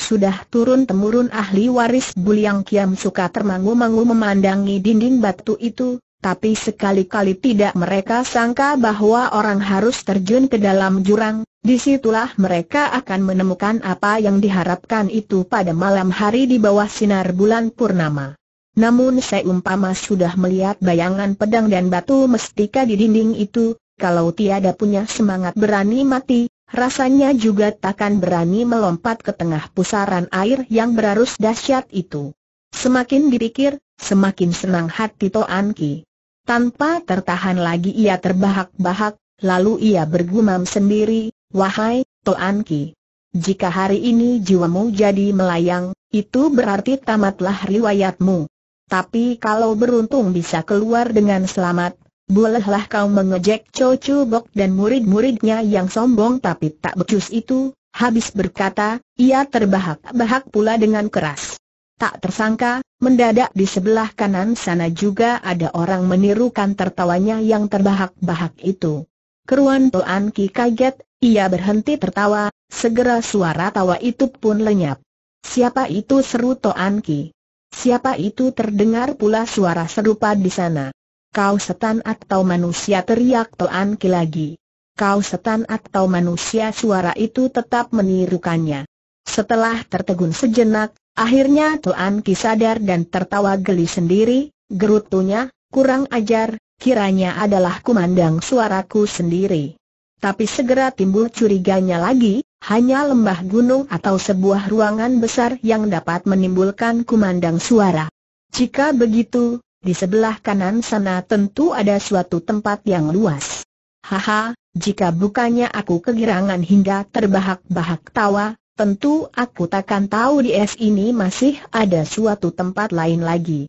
Sudah turun-temurun ahli waris Buliang Kiam suka termangu-mangu memandangi dinding batu itu, tapi sekali-kali tidak mereka sangka bahwa orang harus terjun ke dalam jurang, disitulah mereka akan menemukan apa yang diharapkan itu pada malam hari di bawah sinar bulan purnama. Namun seumpama sudah melihat bayangan pedang dan batu mestika di dinding itu, kalau tiada punya semangat berani mati, rasanya juga takkan berani melompat ke tengah pusaran air yang berarus dahsyat itu. Semakin dipikir, semakin senang hati Toan Ki. Tanpa tertahan lagi ia terbahak-bahak, lalu ia bergumam sendiri, Wahai, Toan Ki. Jika hari ini jiwamu jadi melayang, itu berarti tamatlah riwayatmu. Tapi kalau beruntung bisa keluar dengan selamat, bolehlah kau mengejek Chocu Bok dan murid-muridnya yang sombong tapi tak becus itu, habis berkata, ia terbahak-bahak pula dengan keras. Tak tersangka, mendadak di sebelah kanan sana juga ada orang menirukan tertawanya yang terbahak-bahak itu. Keruan Toan Ki kaget, ia berhenti tertawa, segera suara tawa itu pun lenyap. Siapa itu seru Toan Ki? Siapa itu terdengar pula suara serupa di sana? Kau setan atau manusia teriak Toan Ki lagi. Kau setan atau manusia suara itu tetap menirukannya. Setelah tertegun sejenak, Akhirnya Tuan Ki sadar dan tertawa geli sendiri, gerutunya, kurang ajar, kiranya adalah kumandang suaraku sendiri. Tapi segera timbul curiganya lagi, hanya lembah gunung atau sebuah ruangan besar yang dapat menimbulkan kumandang suara. Jika begitu, di sebelah kanan sana tentu ada suatu tempat yang luas. Haha, jika bukannya aku kegirangan hingga terbahak-bahak tawa, tentu aku takkan tahu di es ini masih ada suatu tempat lain lagi.